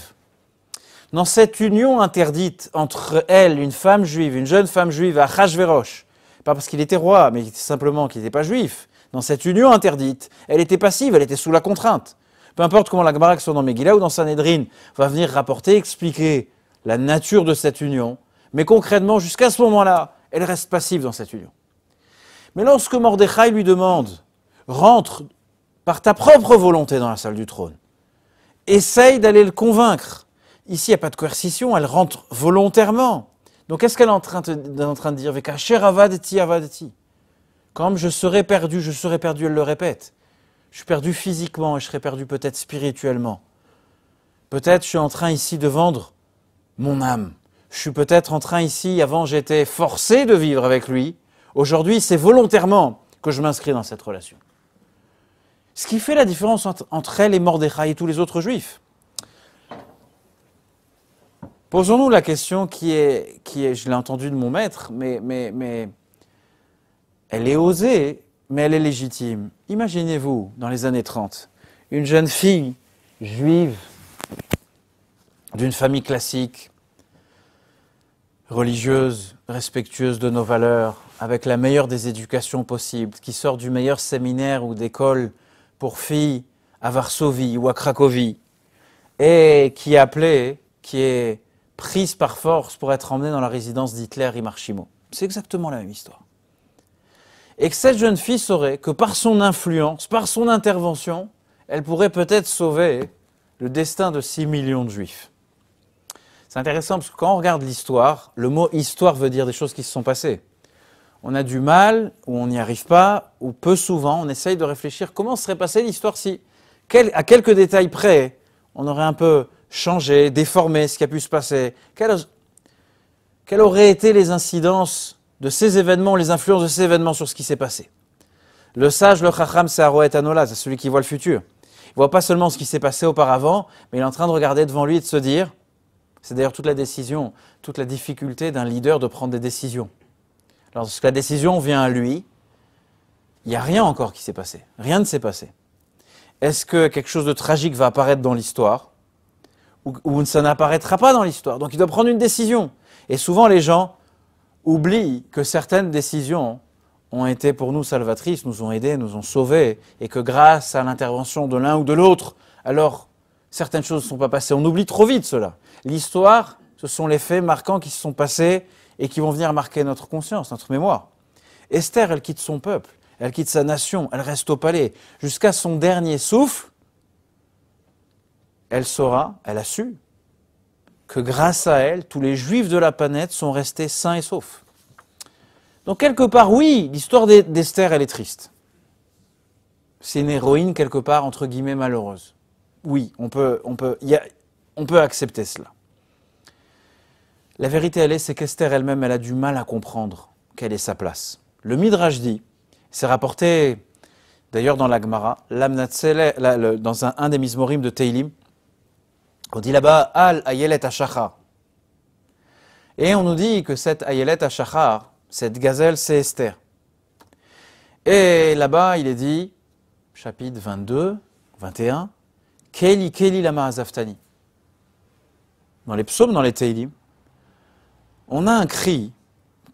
Dans cette union interdite entre elle, une femme juive, une jeune femme juive à Hachverosh, pas parce qu'il était roi, mais simplement qu'il n'était pas juif, dans cette union interdite, elle était passive, elle était sous la contrainte. Peu importe comment la Gemara, soit dans Megillah ou dans Sanhedrin, va venir rapporter, expliquer la nature de cette union, mais concrètement, jusqu'à ce moment-là, elle reste passive dans cette union. Mais lorsque Mordechai lui demande, rentre par ta propre volonté dans la salle du trône, essaye d'aller le convaincre. Ici, il n'y a pas de coercition, elle rentre volontairement. Donc qu'est-ce qu'elle est en train de, dire ?« train de dire Avadeti, Avadeti. Comme je serai perdu, je serai perdu, elle le répète. Je suis perdu physiquement et je serai perdu peut-être spirituellement. Peut-être je suis en train ici de vendre mon âme. Je suis peut-être en train ici, avant j'étais forcé de vivre avec lui, aujourd'hui c'est volontairement que je m'inscris dans cette relation. Ce qui fait la différence entre, elle et Mordechai et tous les autres juifs. Posons-nous la question qui est, qui est je l'ai entendu de mon maître, mais, mais, mais elle est osée, mais elle est légitime. Imaginez-vous, dans les années 30, une jeune fille juive d'une famille classique, religieuse, respectueuse de nos valeurs, avec la meilleure des éducations possibles, qui sort du meilleur séminaire ou d'école pour filles à Varsovie ou à Cracovie, et qui est appelée, qui est prise par force pour être emmenée dans la résidence d'Hitler et Marchimo. C'est exactement la même histoire. Et que cette jeune fille saurait que par son influence, par son intervention, elle pourrait peut-être sauver le destin de 6 millions de juifs. C'est intéressant parce que quand on regarde l'histoire, le mot histoire veut dire des choses qui se sont passées. On a du mal, ou on n'y arrive pas, ou peu souvent, on essaye de réfléchir comment serait passée l'histoire si, à quelques détails près, on aurait un peu changé, déformé ce qui a pu se passer. Quelles, auraient été les incidences de ces événements, les influences de ces événements sur ce qui s'est passé Le sage, le chacham, c'est Aroet Anola, c'est celui qui voit le futur. Il ne voit pas seulement ce qui s'est passé auparavant, mais il est en train de regarder devant lui et de se dire c'est d'ailleurs toute la décision, toute la difficulté d'un leader de prendre des décisions. Lorsque la décision vient à lui, il n'y a rien encore qui s'est passé. Rien ne s'est passé. Est-ce que quelque chose de tragique va apparaître dans l'histoire ou, ça n'apparaîtra pas dans l'histoire Donc il doit prendre une décision. Et souvent les gens oublient que certaines décisions ont été pour nous salvatrices, nous ont aidés, nous ont sauvés, et que grâce à l'intervention de l'un ou de l'autre, alors certaines choses ne sont pas passées. On oublie trop vite cela. L'histoire, ce sont les faits marquants qui se sont passés et qui vont venir marquer notre conscience, notre mémoire. Esther, elle quitte son peuple, elle quitte sa nation, elle reste au palais. Jusqu'à son dernier souffle, elle saura, elle a su, que grâce à elle, tous les juifs de la planète sont restés sains et saufs. Donc quelque part, oui, l'histoire d'Esther, elle est triste. C'est une héroïne quelque part, entre guillemets, malheureuse oui, on peut, on peut, on peut accepter cela. La vérité, elle est, c'est qu'Esther elle-même, elle a du mal à comprendre quelle est sa place. Le Midrash dit, c'est rapporté d'ailleurs dans l'Agmara, dans un, un des Mismorim de Teilim, on dit là-bas Al Ayelet Ashachar. Et on nous dit que cette Ayelet Ashachar, cette gazelle, c'est Esther. Et là-bas, il est dit, chapitre 22, 21, Keli, Keli lama azaftani. Dans les psaumes, dans les Teilim, on a un cri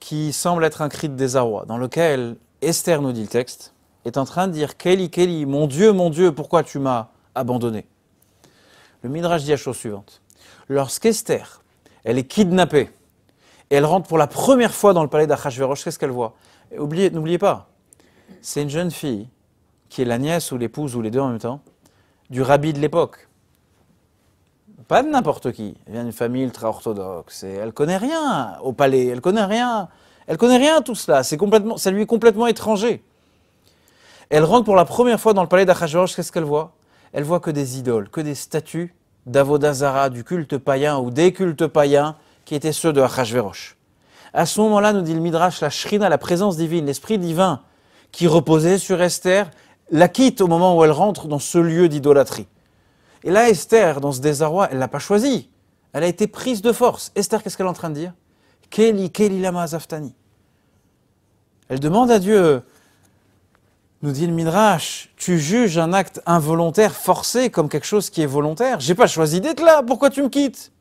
qui semble être un cri de désarroi, dans lequel Esther, nous dit le texte, est en train de dire Keli, Keli, mon Dieu, mon Dieu, pourquoi tu m'as abandonné Le Midrash dit la chose suivante. Lorsqu'Esther, elle est kidnappée, et elle rentre pour la première fois dans le palais d'Achashverosh, qu'est-ce qu'elle voit N'oubliez pas, c'est une jeune fille qui est la nièce ou l'épouse ou les deux en même temps, du rabbi de l'époque. Pas de n'importe qui. Elle vient d'une famille ultra-orthodoxe et elle connaît rien au palais, elle connaît rien. Elle connaît rien à tout cela, c'est complètement, ça lui est complètement étranger. Elle rentre pour la première fois dans le palais d'Achashverosh, qu'est-ce qu'elle voit Elle voit que des idoles, que des statues d'Avodazara, du culte païen ou des cultes païens qui étaient ceux de À ce moment-là, nous dit le Midrash, la shrina, la présence divine, l'esprit divin qui reposait sur Esther, la quitte au moment où elle rentre dans ce lieu d'idolâtrie. Et là, Esther, dans ce désarroi, elle ne l'a pas choisi. Elle a été prise de force. Esther, qu'est-ce qu'elle est en train de dire Kelly, kelly Lama Zaftani. Elle demande à Dieu, nous dit le Midrash, tu juges un acte involontaire forcé comme quelque chose qui est volontaire. J'ai pas choisi d'être là, pourquoi tu me quittes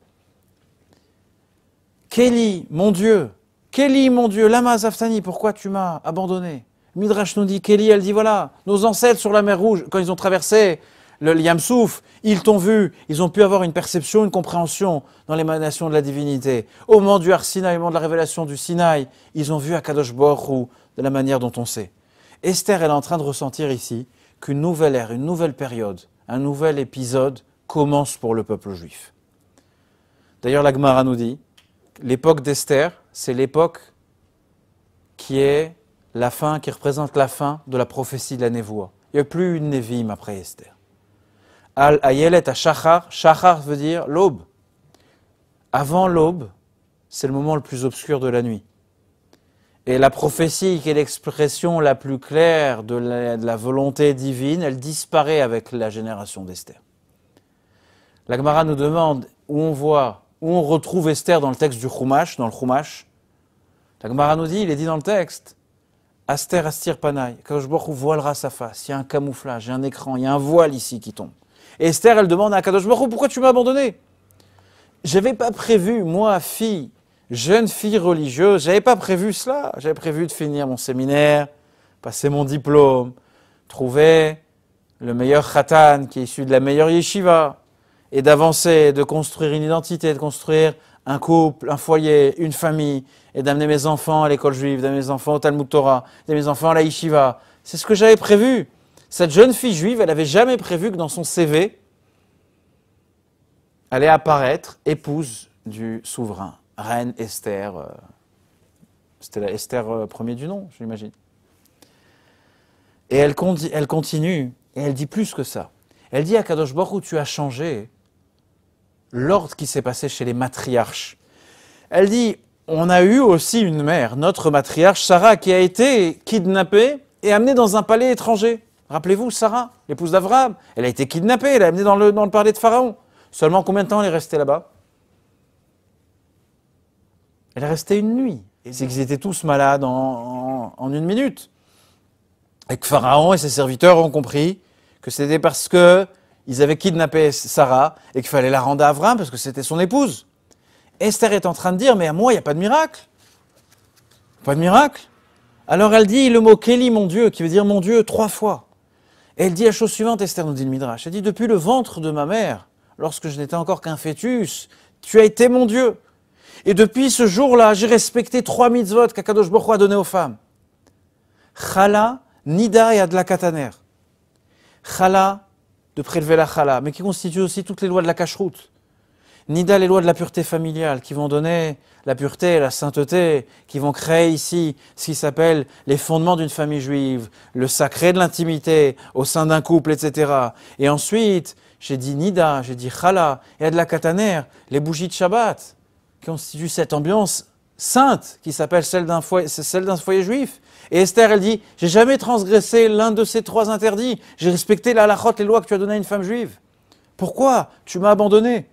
Kelly, mon Dieu, Kelly, mon Dieu, Lama Zaftani, pourquoi tu m'as abandonné Midrash nous dit Kelly, elle dit voilà, nos ancêtres sur la mer Rouge, quand ils ont traversé le Yamsouf, ils t'ont vu, ils ont pu avoir une perception, une compréhension dans l'émanation de la divinité. Au moment du Har au moment de la révélation du Sinaï, ils ont vu à Kadosh Borou de la manière dont on sait. Esther, elle est en train de ressentir ici qu'une nouvelle ère, une nouvelle période, un nouvel épisode commence pour le peuple juif. D'ailleurs, la Gemara nous dit l'époque d'Esther, c'est l'époque qui est la fin qui représente la fin de la prophétie de la Névoie. Il n'y a plus une Névim après Esther. Al-Ayelet à Shachar, Shachar veut dire l'aube. Avant l'aube, c'est le moment le plus obscur de la nuit. Et la prophétie, qui est l'expression la plus claire de la, volonté divine, elle disparaît avec la génération d'Esther. La Gemara nous demande où on voit, où on retrouve Esther dans le texte du Chumash, dans le Chumash. L'Agmara nous dit, il est dit dans le texte, Aster Astir Panay, Kadosh Baruch voilera sa face. Il y a un camouflage, il y a un écran, il y a un voile ici qui tombe. Et Esther, elle demande à Kadosh Baruch pourquoi tu m'as abandonné J'avais pas prévu, moi, fille, jeune fille religieuse, j'avais pas prévu cela. J'avais prévu de finir mon séminaire, passer mon diplôme, trouver le meilleur khatan qui est issu de la meilleure yeshiva, et d'avancer, de construire une identité, de construire un couple, un foyer, une famille, et d'amener mes enfants à l'école juive, d'amener mes enfants au Talmud Torah, d'amener mes enfants à la Yeshiva. C'est ce que j'avais prévu. Cette jeune fille juive, elle n'avait jamais prévu que dans son CV allait apparaître épouse du souverain, reine Esther. Euh, c'était la Esther euh, premier du nom, je l'imagine. Et elle, elle continue, et elle dit plus que ça. Elle dit à Kadosh Baruch tu as changé l'ordre qui s'est passé chez les matriarches. Elle dit, on a eu aussi une mère, notre matriarche Sarah, qui a été kidnappée et amenée dans un palais étranger. Rappelez-vous, Sarah, l'épouse d'Avraham, elle a été kidnappée, elle a amenée dans le, dans le palais de Pharaon. Seulement combien de temps elle est restée là-bas Elle est restée une nuit. Et C'est qu'ils étaient tous malades en une minute. Et que Pharaon et ses serviteurs ont compris que c'était parce que ils avaient kidnappé Sarah et qu'il fallait la rendre à Avram parce que c'était son épouse. Esther est en train de dire, mais à moi, il n'y a pas de miracle. Pas de miracle. Alors elle dit le mot Kéli, mon Dieu, qui veut dire mon Dieu, trois fois. elle dit la chose suivante, Esther nous dit le Midrash. Elle dit, depuis le ventre de ma mère, lorsque je n'étais encore qu'un fœtus, tu as été mon Dieu. Et depuis ce jour-là, j'ai respecté trois mitzvot qu'Akadosh Baruch a donné aux femmes. Chala, Nida et Adlakataner. Chala, de prélever la chala, mais qui constitue aussi toutes les lois de la cacheroute. Nida, les lois de la pureté familiale, qui vont donner la pureté, la sainteté, qui vont créer ici ce qui s'appelle les fondements d'une famille juive, le sacré de l'intimité au sein d'un couple, etc. Et ensuite, j'ai dit Nida, j'ai dit Chala, et à de la kataner, les bougies de Shabbat, qui constituent cette ambiance sainte qui s'appelle celle d'un foyer, foyer juif. Et Esther, elle dit, j'ai jamais transgressé l'un de ces trois interdits. J'ai respecté la lachote, les lois que tu as données à une femme juive. Pourquoi tu m'as abandonné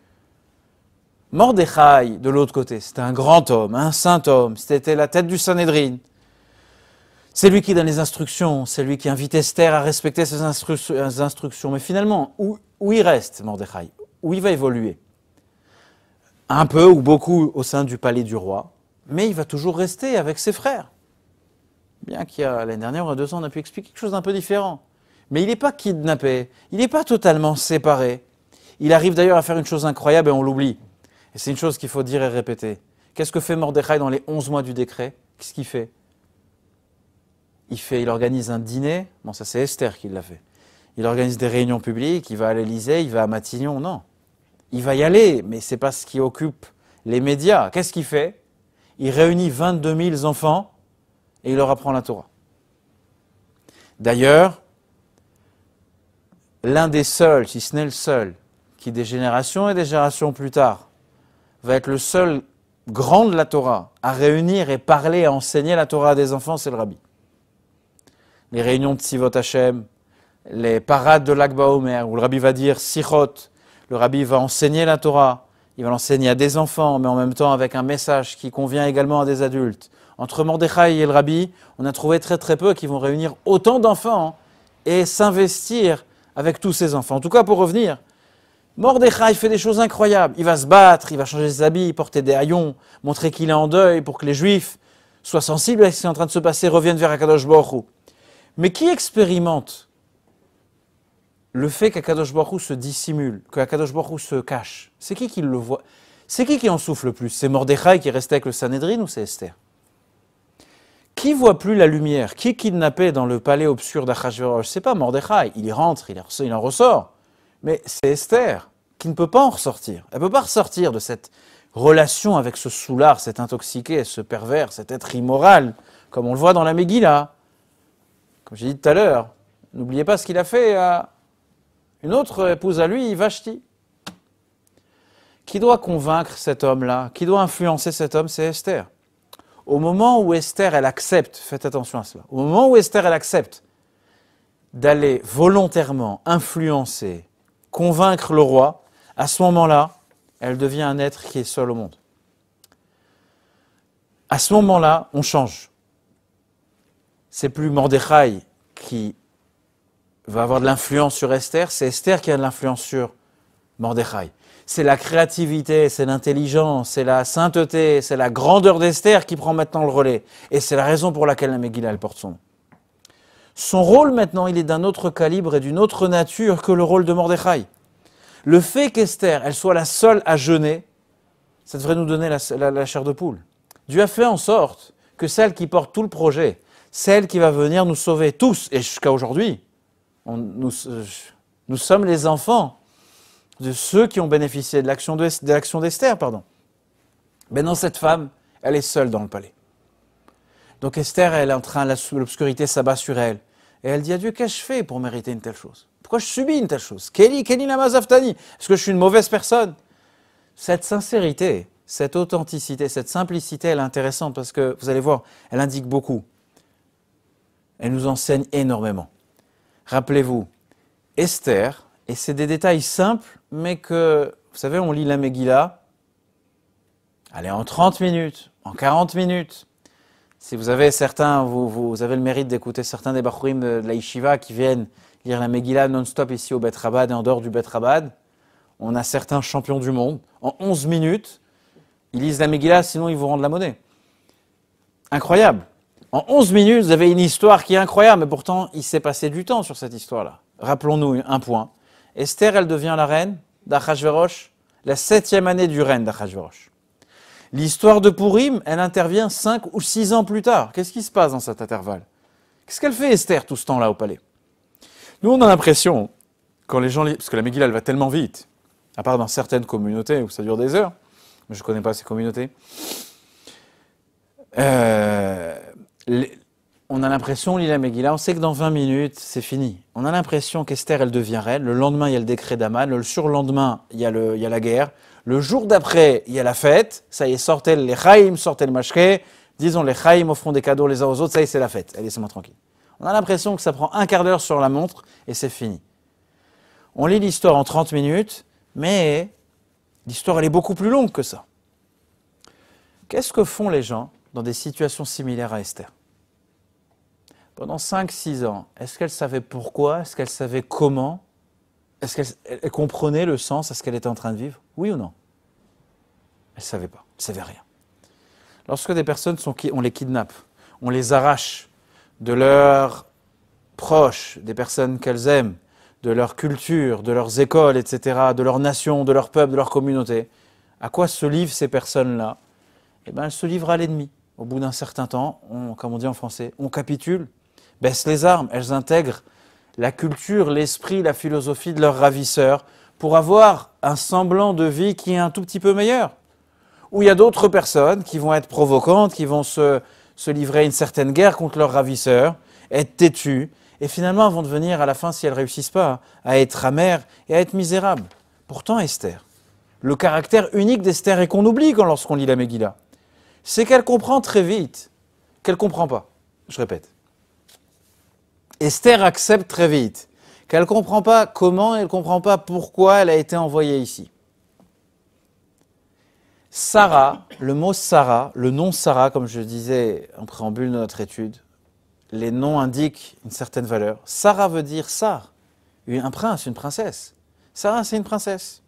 Mordechai, de l'autre côté, c'était un grand homme, un saint homme, c'était la tête du Sanhedrin. C'est lui qui donne les instructions, c'est lui qui invite Esther à respecter ses, instructions. Mais finalement, où, où il reste, Mordechai Où il va évoluer Un peu ou beaucoup au sein du palais du roi, mais il va toujours rester avec ses frères. Bien qu'il y a l'année dernière ou a deux ans, on a pu expliquer quelque chose d'un peu différent. Mais il n'est pas kidnappé, il n'est pas totalement séparé. Il arrive d'ailleurs à faire une chose incroyable et on l'oublie. Et c'est une chose qu'il faut dire et répéter. Qu'est-ce que fait Mordechai dans les 11 mois du décret Qu'est-ce qu'il fait il, fait il organise un dîner. Bon, ça c'est Esther qui l'a fait. Il organise des réunions publiques, il va à l'Elysée, il va à Matignon. Non. Il va y aller, mais c'est pas ce qui occupe les médias. Qu'est-ce qu'il fait Il réunit 22 000 enfants et il leur apprend la Torah. D'ailleurs, l'un des seuls, si ce n'est le seul, qui des générations et des générations plus tard va être le seul grand de la Torah à réunir et parler et enseigner la Torah à des enfants, c'est le rabbi. Les réunions de Sivot Hashem, les parades de l'Akba Omer, où le rabbi va dire Sichot, le rabbi va enseigner la Torah, il va l'enseigner à des enfants, mais en même temps avec un message qui convient également à des adultes. Entre Mordechai et le rabbi, on a trouvé très très peu qui vont réunir autant d'enfants et s'investir avec tous ces enfants. En tout cas, pour revenir, Mordechai fait des choses incroyables. Il va se battre, il va changer ses habits, porter des haillons, montrer qu'il est en deuil pour que les Juifs soient sensibles à ce qui est en train de se passer, reviennent vers Akadosh Borou. Mais qui expérimente le fait qu'Akadosh Borou se dissimule, qu'Akadosh Borou se cache C'est qui qui le voit C'est qui qui en souffle le plus C'est Mordechai qui est avec le Sanhedrin ou c'est Esther qui voit plus la lumière Qui est kidnappé dans le palais obscur d'Achashverosh C'est pas Mordechai. Il y rentre, il en ressort. Mais c'est Esther qui ne peut pas en ressortir. Elle ne peut pas ressortir de cette relation avec ce soulard, cet intoxiqué, ce pervers, cet être immoral, comme on le voit dans la Megillah. Comme j'ai dit tout à l'heure, n'oubliez pas ce qu'il a fait à une autre épouse à lui, Vashti. Qui doit convaincre cet homme-là Qui doit influencer cet homme C'est Esther au moment où Esther, elle accepte, faites attention à cela, au moment où Esther, elle accepte d'aller volontairement influencer, convaincre le roi, à ce moment-là, elle devient un être qui est seul au monde. À ce moment-là, on change. C'est plus Mordechai qui va avoir de l'influence sur Esther, c'est Esther qui a de l'influence sur Mordechai c'est la créativité, c'est l'intelligence, c'est la sainteté, c'est la grandeur d'Esther qui prend maintenant le relais. Et c'est la raison pour laquelle la Megillah elle porte son Son rôle maintenant, il est d'un autre calibre et d'une autre nature que le rôle de Mordechai. Le fait qu'Esther, elle soit la seule à jeûner, ça devrait nous donner la, chair de poule. Dieu a fait en sorte que celle qui porte tout le projet, celle qui va venir nous sauver tous, et jusqu'à aujourd'hui, euh, nous sommes les enfants de ceux qui ont bénéficié de l'action d'Esther, pardon. Mais non, cette femme, elle est seule dans le palais. Donc Esther, elle est en train, l'obscurité s'abat sur elle. Et elle dit à Dieu, qu'ai-je fait pour mériter une telle chose Pourquoi je subis une telle chose Kelly, Kelly Namazaftani Est-ce que je suis une mauvaise personne Cette sincérité, cette authenticité, cette simplicité, elle est intéressante parce que, vous allez voir, elle indique beaucoup. Elle nous enseigne énormément. Rappelez-vous, Esther, et c'est des détails simples, mais que, vous savez, on lit la Megillah, allez, en 30 minutes, en 40 minutes. Si vous avez certains, vous, avez le mérite d'écouter certains des Bachurim de, la Yeshiva qui viennent lire la Megillah non-stop ici au Bet et en dehors du Bet on a certains champions du monde. En 11 minutes, ils lisent la Megillah, sinon ils vous rendent la monnaie. Incroyable. En 11 minutes, vous avez une histoire qui est incroyable, mais pourtant, il s'est passé du temps sur cette histoire-là. Rappelons-nous un point. Esther, elle devient la reine d'Achashverosh, la septième année du règne d'Achashverosh. L'histoire de Purim, elle intervient cinq ou six ans plus tard. Qu'est-ce qui se passe dans cet intervalle Qu'est-ce qu'elle fait Esther tout ce temps-là au palais Nous, on a l'impression, quand les gens parce que la Megillah, elle va tellement vite, à part dans certaines communautés où ça dure des heures, mais je ne connais pas ces communautés, euh, on a l'impression, Lila Megillah, on sait que dans 20 minutes, c'est fini. On a l'impression qu'Esther, elle devient reine. Le lendemain, il y a le décret d'Aman. Le surlendemain, il y, a le, il y a la guerre. Le jour d'après, il y a la fête. Ça y est, sortez les chaïm, sortent le mashké. Disons les chaïm, offrent des cadeaux les uns aux autres. Ça y est, c'est la fête. Allez, est moi tranquille. On a l'impression que ça prend un quart d'heure sur la montre et c'est fini. On lit l'histoire en 30 minutes, mais l'histoire, elle est beaucoup plus longue que ça. Qu'est-ce que font les gens dans des situations similaires à Esther pendant 5-6 ans, est-ce qu'elle savait pourquoi Est-ce qu'elle savait comment Est-ce qu'elle comprenait le sens à ce qu'elle était en train de vivre Oui ou non Elle ne savait pas, elle ne savait rien. Lorsque des personnes sont on les kidnappe, on les arrache de leurs proches, des personnes qu'elles aiment, de leur culture, de leurs écoles, etc., de leur nation, de leur peuple, de leur communauté, à quoi se livrent ces personnes-là Eh bien, elles se livrent à l'ennemi. Au bout d'un certain temps, comme on dit en français, on capitule baissent les armes, elles intègrent la culture, l'esprit, la philosophie de leurs ravisseurs pour avoir un semblant de vie qui est un tout petit peu meilleur. Ou il y a d'autres personnes qui vont être provocantes, qui vont se, livrer à une certaine guerre contre leurs ravisseurs, être têtues, et finalement vont devenir à la fin, si elles ne réussissent pas, à être amères et à être misérables. Pourtant, Esther, le caractère unique d'Esther et qu'on oublie lorsqu'on lit la Megillah, c'est qu'elle comprend très vite qu'elle ne comprend pas. Je répète, Esther accepte très vite qu'elle ne comprend pas comment, elle ne comprend pas pourquoi elle a été envoyée ici. Sarah, le mot Sarah, le nom Sarah, comme je disais en préambule de notre étude, les noms indiquent une certaine valeur. Sarah veut dire Sar, un prince, une princesse. Sarah, c'est une princesse.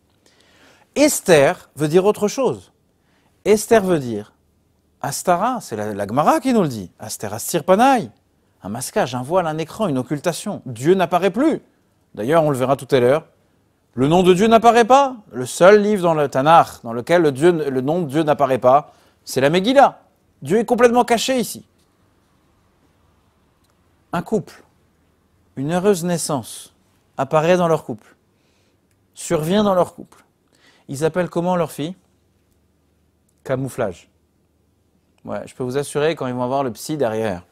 Esther veut dire autre chose. Esther veut dire Astara, c'est la, qui nous le dit. Astera stirpanaï un masquage, un voile, un écran, une occultation. Dieu n'apparaît plus. D'ailleurs, on le verra tout à l'heure. Le nom de Dieu n'apparaît pas. Le seul livre dans le Tanakh dans lequel le, Dieu, le nom de Dieu n'apparaît pas, c'est la Megillah. Dieu est complètement caché ici. Un couple, une heureuse naissance apparaît dans leur couple, survient dans leur couple. Ils appellent comment leur fille Camouflage. Ouais, je peux vous assurer, quand ils vont avoir le psy derrière,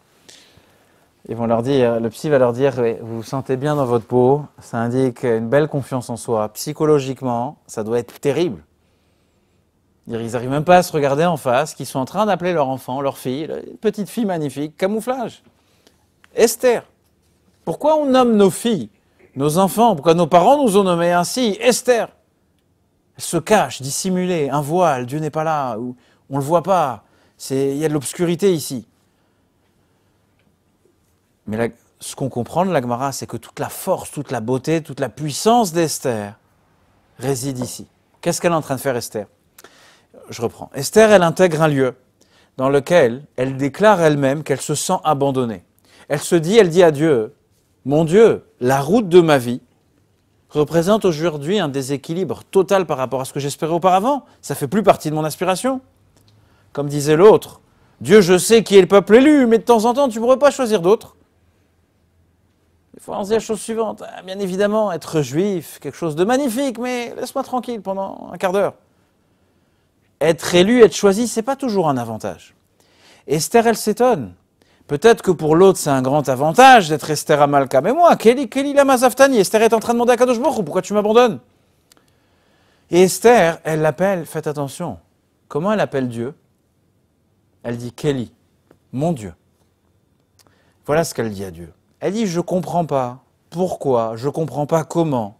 ils vont leur dire, le psy va leur dire, vous vous sentez bien dans votre peau, ça indique une belle confiance en soi. Psychologiquement, ça doit être terrible. Ils n'arrivent même pas à se regarder en face, qu'ils sont en train d'appeler leur enfant, leur fille, petite fille magnifique, camouflage. Esther. Pourquoi on nomme nos filles, nos enfants, pourquoi nos parents nous ont nommés ainsi Esther. Elle se cache, dissimulée, un voile, Dieu n'est pas là, on ne le voit pas, il y a de l'obscurité ici. Mais ce qu'on comprend de l'Agmara, c'est que toute la force, toute la beauté, toute la puissance d'Esther réside ici. Qu'est-ce qu'elle est en train de faire, Esther Je reprends. Esther, elle intègre un lieu dans lequel elle déclare elle-même qu'elle se sent abandonnée. Elle se dit, elle dit à Dieu, mon Dieu, la route de ma vie représente aujourd'hui un déséquilibre total par rapport à ce que j'espérais auparavant. Ça fait plus partie de mon aspiration. Comme disait l'autre, Dieu, je sais qui est le peuple élu, mais de temps en temps, tu ne pourrais pas choisir d'autres. On se la chose suivante. Ah, bien évidemment, être juif, quelque chose de magnifique, mais laisse-moi tranquille pendant un quart d'heure. Être élu, être choisi, c'est pas toujours un avantage. Esther, elle s'étonne. Peut-être que pour l'autre, c'est un grand avantage d'être Esther Amalka. Mais moi, Kelly, Kelly Lamazaftani, Esther est en train de demander à Kadosh pourquoi tu m'abandonnes Et Esther, elle l'appelle, faites attention. Comment elle appelle Dieu Elle dit Kelly, mon Dieu. Voilà ce qu'elle dit à Dieu. Elle dit Je ne comprends pas pourquoi, je ne comprends pas comment.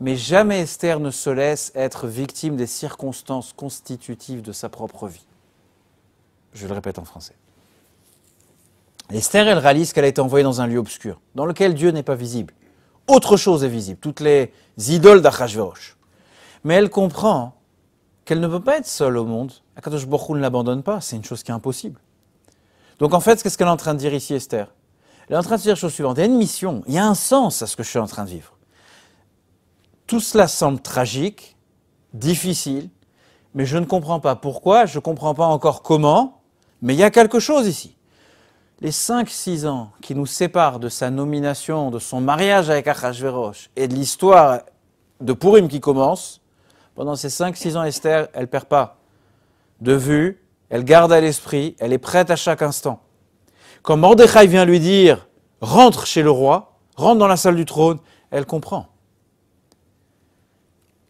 Mais jamais Esther ne se laisse être victime des circonstances constitutives de sa propre vie. Je le répète en français. Esther, elle réalise qu'elle a été envoyée dans un lieu obscur, dans lequel Dieu n'est pas visible. Autre chose est visible, toutes les idoles d'Achashverosh. Mais elle comprend qu'elle ne peut pas être seule au monde. Akadosh Borchou ne l'abandonne pas, c'est une chose qui est impossible. Donc en fait, qu'est-ce qu'elle est en train de dire ici, Esther elle est en train de se dire chose suivante. Il y a une mission, il y a un sens à ce que je suis en train de vivre. Tout cela semble tragique, difficile, mais je ne comprends pas pourquoi, je ne comprends pas encore comment, mais il y a quelque chose ici. Les 5-6 ans qui nous séparent de sa nomination, de son mariage avec Achashverosh et de l'histoire de Pourim qui commence, pendant ces 5-6 ans, Esther, elle ne perd pas de vue, elle garde à l'esprit, elle est prête à chaque instant. Quand Mordechai vient lui dire rentre chez le roi, rentre dans la salle du trône, elle comprend.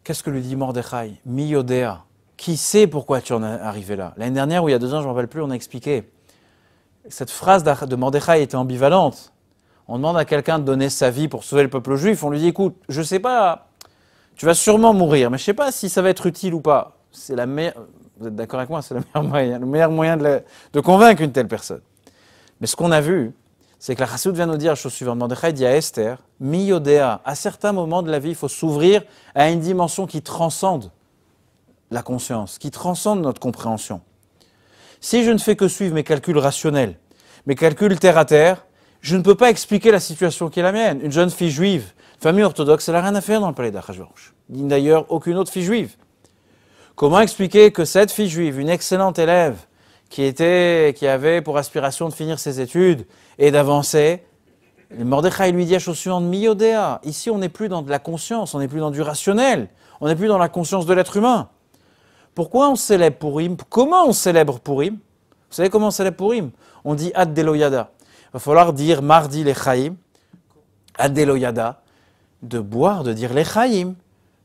Qu'est-ce que lui dit Mordechai Miodéa, qui sait pourquoi tu en es arrivé là L'année dernière, ou il y a deux ans, je ne me rappelle plus, on a expliqué. Cette phrase de Mordechai était ambivalente. On demande à quelqu'un de donner sa vie pour sauver le peuple juif. On lui dit écoute, je ne sais pas, tu vas sûrement mourir, mais je ne sais pas si ça va être utile ou pas. C'est la meilleure. Vous êtes d'accord avec moi C'est le meilleur moyen, le meilleur moyen de convaincre une telle personne. Mais ce qu'on a vu, c'est que la Chassoud vient nous dire la chose suivante. Mordechai dit à Esther, Miyodea, à certains moments de la vie, il faut s'ouvrir à une dimension qui transcende la conscience, qui transcende notre compréhension. Si je ne fais que suivre mes calculs rationnels, mes calculs terre à terre, je ne peux pas expliquer la situation qui est la mienne. Une jeune fille juive, famille orthodoxe, elle n'a rien à faire dans le palais Ni D'ailleurs, aucune autre fille juive. Comment expliquer que cette fille juive, une excellente élève, qui, était, qui avait pour aspiration de finir ses études et d'avancer. Mordechai lui dit à de Miodéa, ici on n'est plus dans de la conscience, on n'est plus dans du rationnel, on n'est plus dans la conscience de l'être humain. Pourquoi on célèbre Pourim Comment on célèbre Pourim Vous savez comment on célèbre Pourim On dit Ad Deloyada. Il va falloir dire mardi les Chaim, Ad Deloyada, de boire, de dire les Chaim,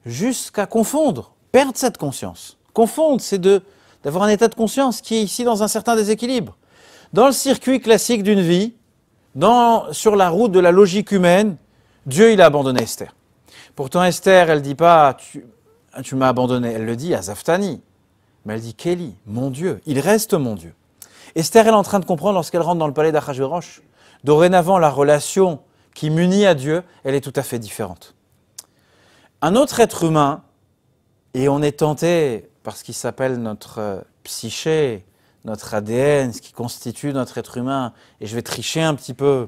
jusqu'à confondre, perdre cette conscience. Confondre, c'est de d'avoir un état de conscience qui est ici dans un certain déséquilibre. Dans le circuit classique d'une vie, sur la route de la logique humaine, Dieu, il a abandonné Esther. Pourtant, Esther, elle ne dit pas Tu, ah, tu m'as abandonné. Elle le dit à Zaftani. Mais elle dit Kelly, mon Dieu, il reste mon Dieu. Esther, elle est en train de comprendre lorsqu'elle rentre dans le palais d'Achashverosh. Dorénavant, la relation qui m'unit à Dieu, elle est tout à fait différente. Un autre être humain, et on est tenté parce qu'il s'appelle notre euh, psyché, notre ADN, ce qui constitue notre être humain. Et je vais tricher un petit peu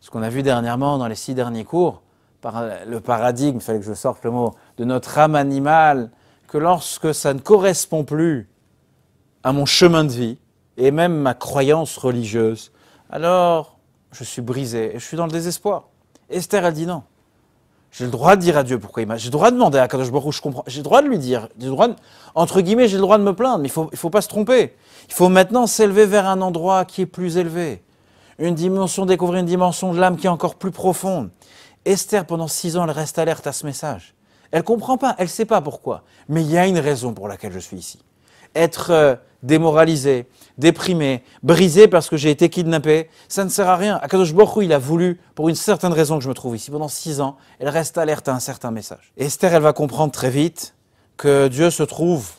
ce qu'on a vu dernièrement dans les six derniers cours, par euh, le paradigme, il fallait que je sorte le mot, de notre âme animale, que lorsque ça ne correspond plus à mon chemin de vie, et même ma croyance religieuse, alors je suis brisé et je suis dans le désespoir. Esther, a dit non. J'ai le droit de dire à Dieu pourquoi il m'a. J'ai le droit de demander à Kadosh Baruch je comprends. J'ai le droit de lui dire. J'ai le droit entre guillemets, j'ai le droit de me plaindre, mais il faut, il faut pas se tromper. Il faut maintenant s'élever vers un endroit qui est plus élevé. Une dimension, découvrir une dimension de l'âme qui est encore plus profonde. Esther, pendant six ans, elle reste alerte à ce message. Elle comprend pas, elle sait pas pourquoi. Mais il y a une raison pour laquelle je suis ici être euh, démoralisé, déprimé, brisé parce que j'ai été kidnappé, ça ne sert à rien. Akadosh Borou, il a voulu, pour une certaine raison que je me trouve ici pendant six ans, elle reste alerte à un certain message. Esther, elle va comprendre très vite que Dieu se trouve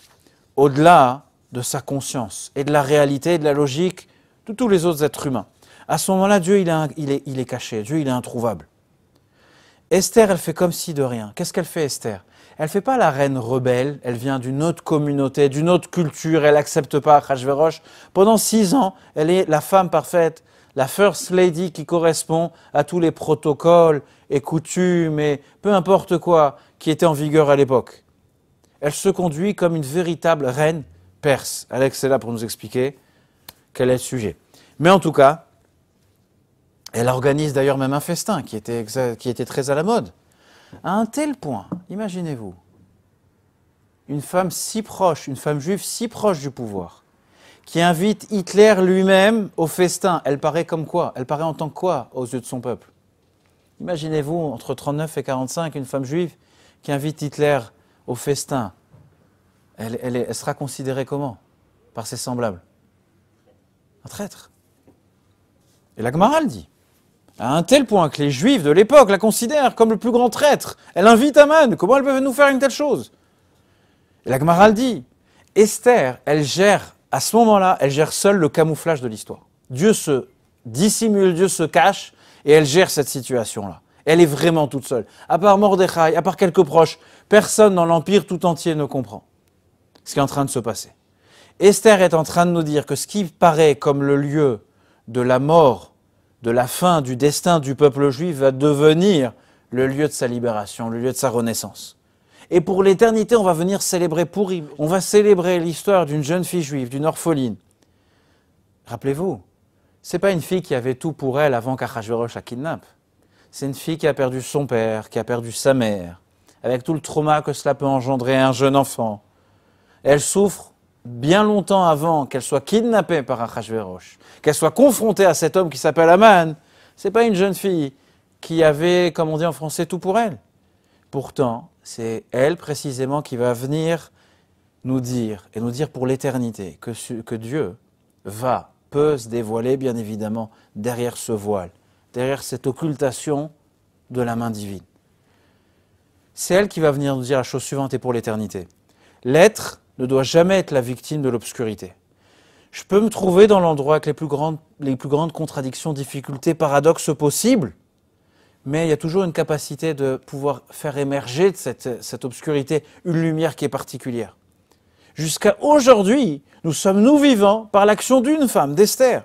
au-delà de sa conscience et de la réalité et de la logique de tous les autres êtres humains. À ce moment-là, Dieu, il est caché, Dieu, il est introuvable. Esther, elle fait comme si de rien. Qu'est-ce qu'elle fait, Esther elle fait pas la reine rebelle, elle vient d'une autre communauté, d'une autre culture, elle n'accepte pas Khashverosh. Pendant six ans, elle est la femme parfaite, la first lady qui correspond à tous les protocoles et coutumes et peu importe quoi qui étaient en vigueur à l'époque. Elle se conduit comme une véritable reine perse. Alex est là pour nous expliquer quel est le sujet. Mais en tout cas, elle organise d'ailleurs même un festin qui était très à la mode. À un tel point, imaginez-vous, une femme si proche, une femme juive si proche du pouvoir, qui invite Hitler lui-même au festin, elle paraît comme quoi Elle paraît en tant que quoi aux yeux de son peuple Imaginez-vous, entre 39 et 45, une femme juive qui invite Hitler au festin, elle, elle sera considérée comment Par ses semblables. Un traître. Et la Gemara le dit à un tel point que les Juifs de l'époque la considèrent comme le plus grand traître. Elle invite Aman. Comment elle peut nous faire une telle chose La dit Esther, elle gère, à ce moment-là, elle gère seule le camouflage de l'histoire. Dieu se dissimule, Dieu se cache, et elle gère cette situation-là. Elle est vraiment toute seule. À part Mordechai, à part quelques proches, personne dans l'Empire tout entier ne comprend ce qui est en train de se passer. Esther est en train de nous dire que ce qui paraît comme le lieu de la mort de la fin du destin du peuple juif va devenir le lieu de sa libération, le lieu de sa renaissance. Et pour l'éternité, on va venir célébrer pourri, On va célébrer l'histoire d'une jeune fille juive, d'une orpheline. Rappelez-vous, c'est pas une fille qui avait tout pour elle avant qu'Achashverosh la kidnappe. C'est une fille qui a perdu son père, qui a perdu sa mère, avec tout le trauma que cela peut engendrer à un jeune enfant. Elle souffre bien longtemps avant qu'elle soit kidnappée par un Achashverosh, qu'elle soit confrontée à cet homme qui s'appelle Aman, c'est pas une jeune fille qui avait, comme on dit en français, tout pour elle. Pourtant, c'est elle précisément qui va venir nous dire, et nous dire pour l'éternité, que, que Dieu va, peut se dévoiler bien évidemment derrière ce voile, derrière cette occultation de la main divine. C'est elle qui va venir nous dire la chose suivante et pour l'éternité. L'être ne doit jamais être la victime de l'obscurité. Je peux me trouver dans l'endroit avec les plus, grandes, contradictions, difficultés, paradoxes possibles, mais il y a toujours une capacité de pouvoir faire émerger de cette, obscurité une lumière qui est particulière. Jusqu'à aujourd'hui, nous sommes nous vivants par l'action d'une femme, d'Esther.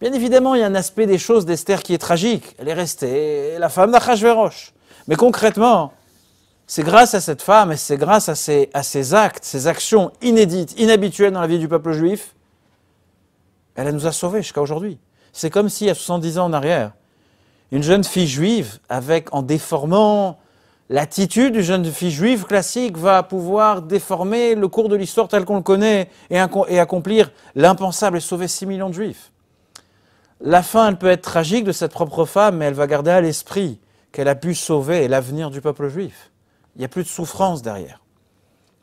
Bien évidemment, il y a un aspect des choses d'Esther qui est tragique. Elle est restée la femme d'Achashverosh. Mais concrètement, c'est grâce à cette femme et c'est grâce à ses, actes, ses actions inédites, inhabituelles dans la vie du peuple juif, elle nous a sauvés jusqu'à aujourd'hui. C'est comme si, à 70 ans en arrière, une jeune fille juive, avec en déformant l'attitude du jeune fille juive classique, va pouvoir déformer le cours de l'histoire tel qu'on le connaît et, et accomplir l'impensable et sauver 6 millions de juifs. La fin, elle peut être tragique de cette propre femme, mais elle va garder à l'esprit qu'elle a pu sauver l'avenir du peuple juif. Il n'y a plus de souffrance derrière.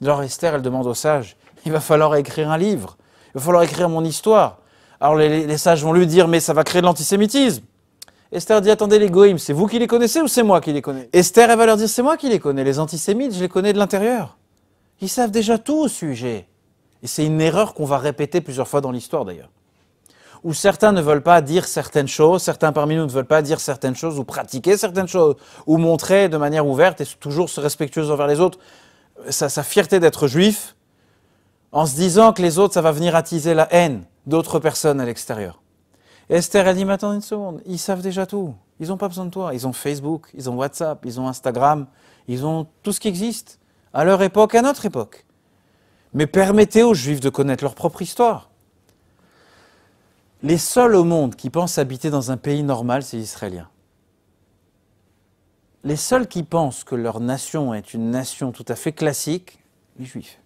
Alors Esther, elle demande aux sages, il va falloir écrire un livre, il va falloir écrire mon histoire. Alors les, sages vont lui dire, mais ça va créer de l'antisémitisme. Esther dit, attendez les goïms, c'est vous qui les connaissez ou c'est moi qui les connais Esther, elle va leur dire, c'est moi qui les connais, les antisémites, je les connais de l'intérieur. Ils savent déjà tout au sujet. Et c'est une erreur qu'on va répéter plusieurs fois dans l'histoire d'ailleurs où certains ne veulent pas dire certaines choses, certains parmi nous ne veulent pas dire certaines choses ou pratiquer certaines choses, ou montrer de manière ouverte et toujours respectueuse envers les autres sa, fierté d'être juif, en se disant que les autres, ça va venir attiser la haine d'autres personnes à l'extérieur. Esther, elle dit, mais attends une seconde, ils savent déjà tout, ils n'ont pas besoin de toi, ils ont Facebook, ils ont WhatsApp, ils ont Instagram, ils ont tout ce qui existe, à leur époque, et à notre époque. Mais permettez aux Juifs de connaître leur propre histoire. Les seuls au monde qui pensent habiter dans un pays normal, c'est les Israéliens. Les seuls qui pensent que leur nation est une nation tout à fait classique, les Juifs.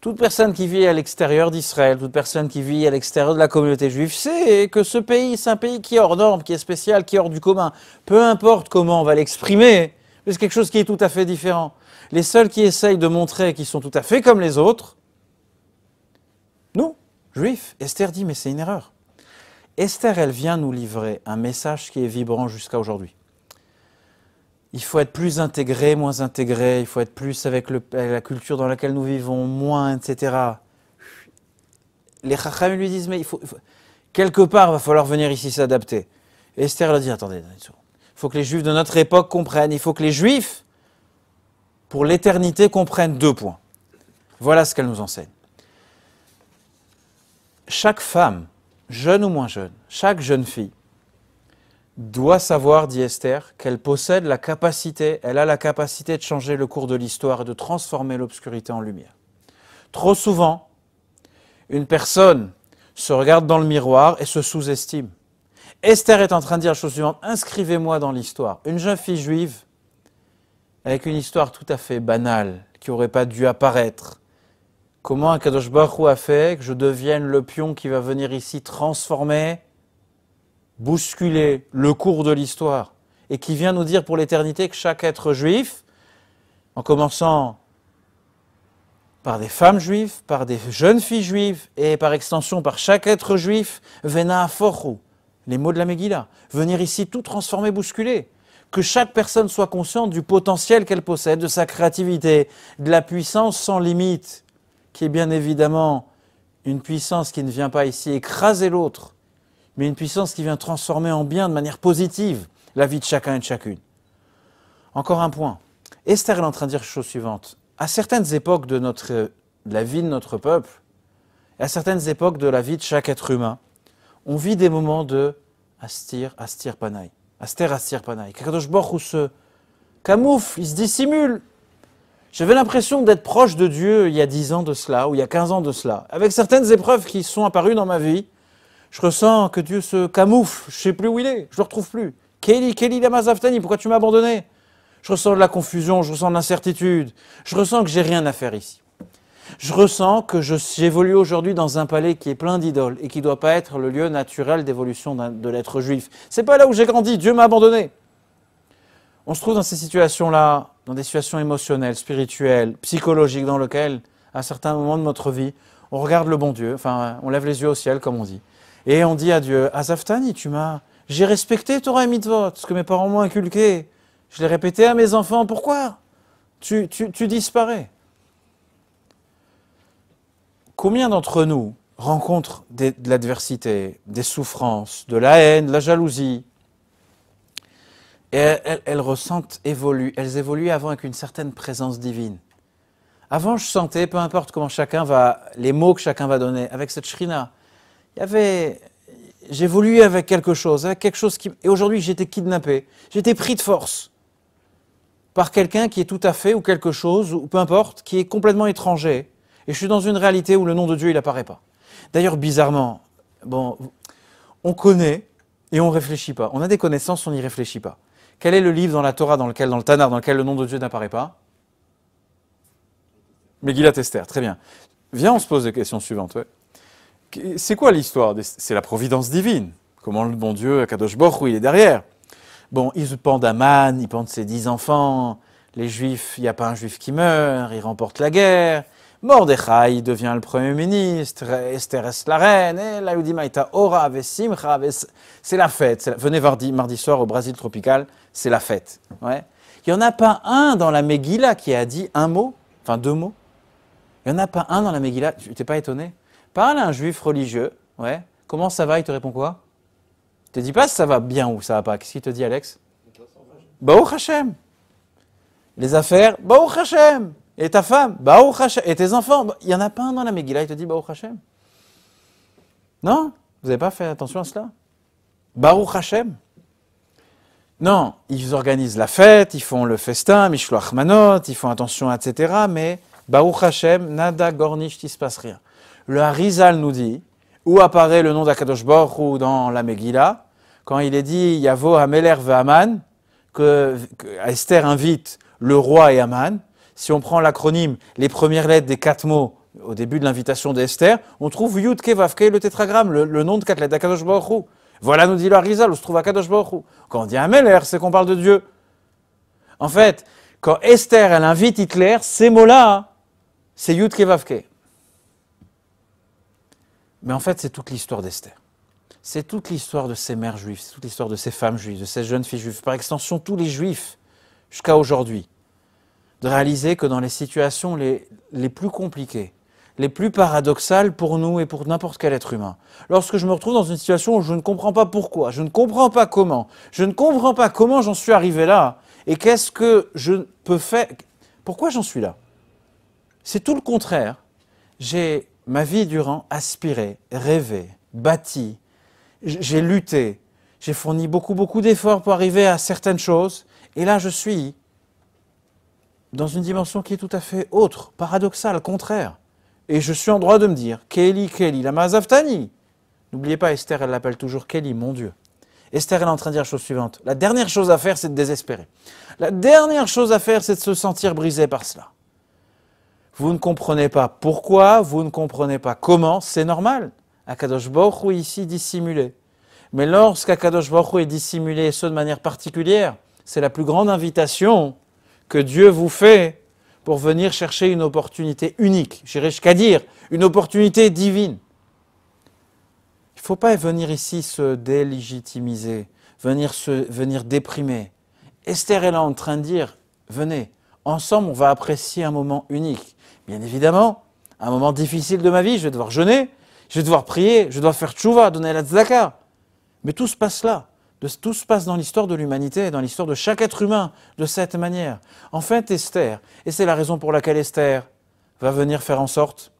Toute personne qui vit à l'extérieur d'Israël, toute personne qui vit à l'extérieur de la communauté juive sait que ce pays, c'est un pays qui est hors norme, qui est spécial, qui est hors du commun. Peu importe comment on va l'exprimer, c'est quelque chose qui est tout à fait différent. Les seuls qui essayent de montrer qu'ils sont tout à fait comme les autres, Esther dit, mais c'est une erreur. Esther, elle vient nous livrer un message qui est vibrant jusqu'à aujourd'hui. Il faut être plus intégré, moins intégré, il faut être plus avec, la culture dans laquelle nous vivons, moins, etc. Les chachamim lui disent, mais il faut, quelque part, il va falloir venir ici s'adapter. Esther leur dit, attendez, Il faut que les juifs de notre époque comprennent, il faut que les juifs, pour l'éternité, comprennent deux points. Voilà ce qu'elle nous enseigne chaque femme, jeune ou moins jeune, chaque jeune fille, doit savoir, dit Esther, qu'elle possède la capacité, elle a la capacité de changer le cours de l'histoire et de transformer l'obscurité en lumière. Trop souvent, une personne se regarde dans le miroir et se sous-estime. Esther est en train de dire la chose suivante, inscrivez-moi dans l'histoire. Une jeune fille juive, avec une histoire tout à fait banale, qui n'aurait pas dû apparaître, Comment Kadosh Baruch a fait que je devienne le pion qui va venir ici transformer, bousculer le cours de l'histoire et qui vient nous dire pour l'éternité que chaque être juif, en commençant par des femmes juives, par des jeunes filles juives et par extension par chaque être juif, vena les mots de la Megillah, venir ici tout transformer, bousculer. Que chaque personne soit consciente du potentiel qu'elle possède, de sa créativité, de la puissance sans limite qui est bien évidemment une puissance qui ne vient pas ici écraser l'autre, mais une puissance qui vient transformer en bien de manière positive la vie de chacun et de chacune. Encore un point. Esther est en train de dire la chose suivante. À certaines époques de, notre, la vie de notre peuple, et à certaines époques de la vie de chaque être humain, on vit des moments de Astir, Astir Panaï. Astir, Astir Panaï. Borch où se camoufle, il se dissimule j'avais l'impression d'être proche de Dieu il y a 10 ans de cela, ou il y a 15 ans de cela. Avec certaines épreuves qui sont apparues dans ma vie, je ressens que Dieu se camoufle, je ne sais plus où il est, je ne le retrouve plus. Kelly, Kelly mazaftani, pourquoi tu m'as abandonné Je ressens de la confusion, je ressens l'incertitude, je ressens que j'ai rien à faire ici. Je ressens que j'évolue aujourd'hui dans un palais qui est plein d'idoles et qui ne doit pas être le lieu naturel d'évolution de l'être juif. C'est pas là où j'ai grandi, Dieu m'a abandonné on se trouve dans ces situations-là, dans des situations émotionnelles, spirituelles, psychologiques, dans lesquelles, à certains moments de notre vie, on regarde le bon Dieu, enfin, on lève les yeux au ciel, comme on dit, et on dit à Dieu, Azaftani, tu m'as, j'ai respecté Torah et mitvot, ce que mes parents m'ont inculqué, je l'ai répété à mes enfants, pourquoi tu, disparais Combien d'entre nous rencontrent de l'adversité, des souffrances, de la haine, de la jalousie, et elles, ressentent, évoluent. Elles évoluent avant avec une certaine présence divine. Avant, je sentais, peu importe comment chacun va, les mots que chacun va donner, avec cette shrina, il y avait, j'évoluais avec quelque chose, avec quelque chose qui, et aujourd'hui, j'étais kidnappé, j'étais pris de force par quelqu'un qui est tout à fait ou quelque chose ou peu importe, qui est complètement étranger. Et je suis dans une réalité où le nom de Dieu il n'apparaît pas. D'ailleurs, bizarrement, bon, on connaît et on ne réfléchit pas. On a des connaissances, on n'y réfléchit pas. Quel est le livre dans la Torah, dans lequel, dans le Tanar, dans lequel le nom de Dieu n'apparaît pas Megillat Esther, très bien. Viens, on se pose la questions suivantes. C'est quoi l'histoire C'est la providence divine. Comment le bon Dieu, Kadosh Borch, il est derrière Bon, ils pendent Aman, ils pendent ses dix enfants, les Juifs, il n'y a pas un Juif qui meurt, ils remportent la guerre, Mordechai devient le premier ministre, Esther est la reine, et la aura avec Simcha, c'est la fête. venez mardi, soir au Brésil tropical, c'est la fête. Ouais. Il n'y en a pas un dans la Megillah qui a dit un mot, enfin deux mots. Il n'y en a pas un dans la Megillah, tu n'es pas étonné Parle à un juif religieux, ouais. comment ça va, il te répond quoi Il te dit pas si ça va bien ou ça va pas. Qu'est-ce qu'il te dit, Alex Hashem. Les affaires, Bahou Hashem. Et ta femme, Baruch Hashem. Et tes enfants, il n'y en a pas un dans la Megillah, il te dit Baruch Hashem. Non Vous n'avez pas fait attention à cela Baruch Hashem. Non, ils organisent la fête, ils font le festin, Mishloach Manot, ils font attention, etc. Mais Baruch Hashem, nada gornish, il ne se passe rien. Le Harizal nous dit, où apparaît le nom d'Akadosh Baruch ou dans la Megillah, quand il est dit Yavo Hameler Ve'aman, que, que Esther invite le roi et Aman, si on prend l'acronyme, les premières lettres des quatre mots au début de l'invitation d'Esther, on trouve Yud Kevavke, le tétragramme, le, nom de quatre lettres d'Akadosh Voilà, nous dit la Rizal, où se trouve Akadosh Quand on dit Ameler, c'est qu'on parle de Dieu. En fait, quand Esther, elle invite Hitler, ces mots-là, c'est Yud Kevavke. Mais en fait, c'est toute l'histoire d'Esther. C'est toute l'histoire de ces mères juives, c'est toute l'histoire de ces femmes juives, de ces jeunes filles juives, par extension tous les juifs, jusqu'à aujourd'hui de réaliser que dans les situations les, les plus compliquées, les plus paradoxales pour nous et pour n'importe quel être humain. Lorsque je me retrouve dans une situation où je ne comprends pas pourquoi, je ne comprends pas comment, je ne comprends pas comment j'en suis arrivé là, et qu'est-ce que je peux faire, pourquoi j'en suis là C'est tout le contraire. J'ai, ma vie durant, aspiré, rêvé, bâti, j'ai lutté, j'ai fourni beaucoup, beaucoup d'efforts pour arriver à certaines choses, et là je suis dans une dimension qui est tout à fait autre, paradoxale, contraire. Et je suis en droit de me dire, Kelly, Kelly, la Mazaftani. N'oubliez pas, Esther, elle l'appelle toujours Kelly, mon Dieu. Esther, elle est en train de dire la chose suivante. La dernière chose à faire, c'est de désespérer. La dernière chose à faire, c'est de se sentir brisé par cela. Vous ne comprenez pas pourquoi, vous ne comprenez pas comment, c'est normal. Akadosh Baruch est ici dissimulé. Mais lorsqu'Akadosh Baruch est dissimulé, et ce de manière particulière, c'est la plus grande invitation que Dieu vous fait pour venir chercher une opportunité unique, j'irai jusqu'à dire, une opportunité divine. Il ne faut pas venir ici se délégitimiser, venir, se, venir déprimer. Esther est là en train de dire, venez, ensemble on va apprécier un moment unique. Bien évidemment, un moment difficile de ma vie, je vais devoir jeûner, je vais devoir prier, je dois faire tchouva, donner la tzaka. Mais tout se passe là tout se passe dans l'histoire de l'humanité dans l'histoire de chaque être humain de cette manière. En fait, Esther, et c'est la raison pour laquelle Esther va venir faire en sorte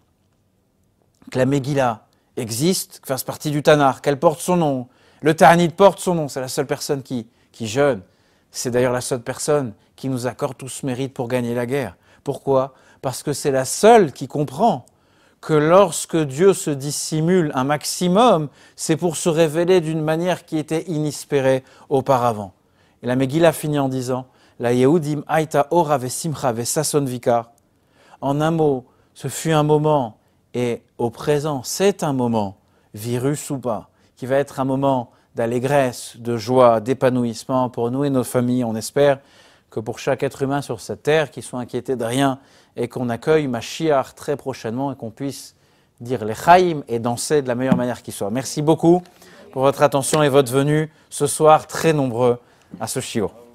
que la Megillah existe, fasse partie du Tanar, qu'elle porte son nom. Le Tanit porte son nom, c'est la seule personne qui, qui jeûne. C'est d'ailleurs la seule personne qui nous accorde tout ce mérite pour gagner la guerre. Pourquoi Parce que c'est la seule qui comprend que lorsque Dieu se dissimule un maximum, c'est pour se révéler d'une manière qui était inespérée auparavant. Et la Megillah finit en disant La Vesason Vikar. En un mot, ce fut un moment, et au présent, c'est un moment, virus ou pas, qui va être un moment d'allégresse, de joie, d'épanouissement pour nous et nos familles, on espère que pour chaque être humain sur cette terre qui soit inquiété de rien et qu'on accueille Mashiach très prochainement et qu'on puisse dire les Chaim et danser de la meilleure manière qui soit. Merci beaucoup pour votre attention et votre venue ce soir très nombreux à ce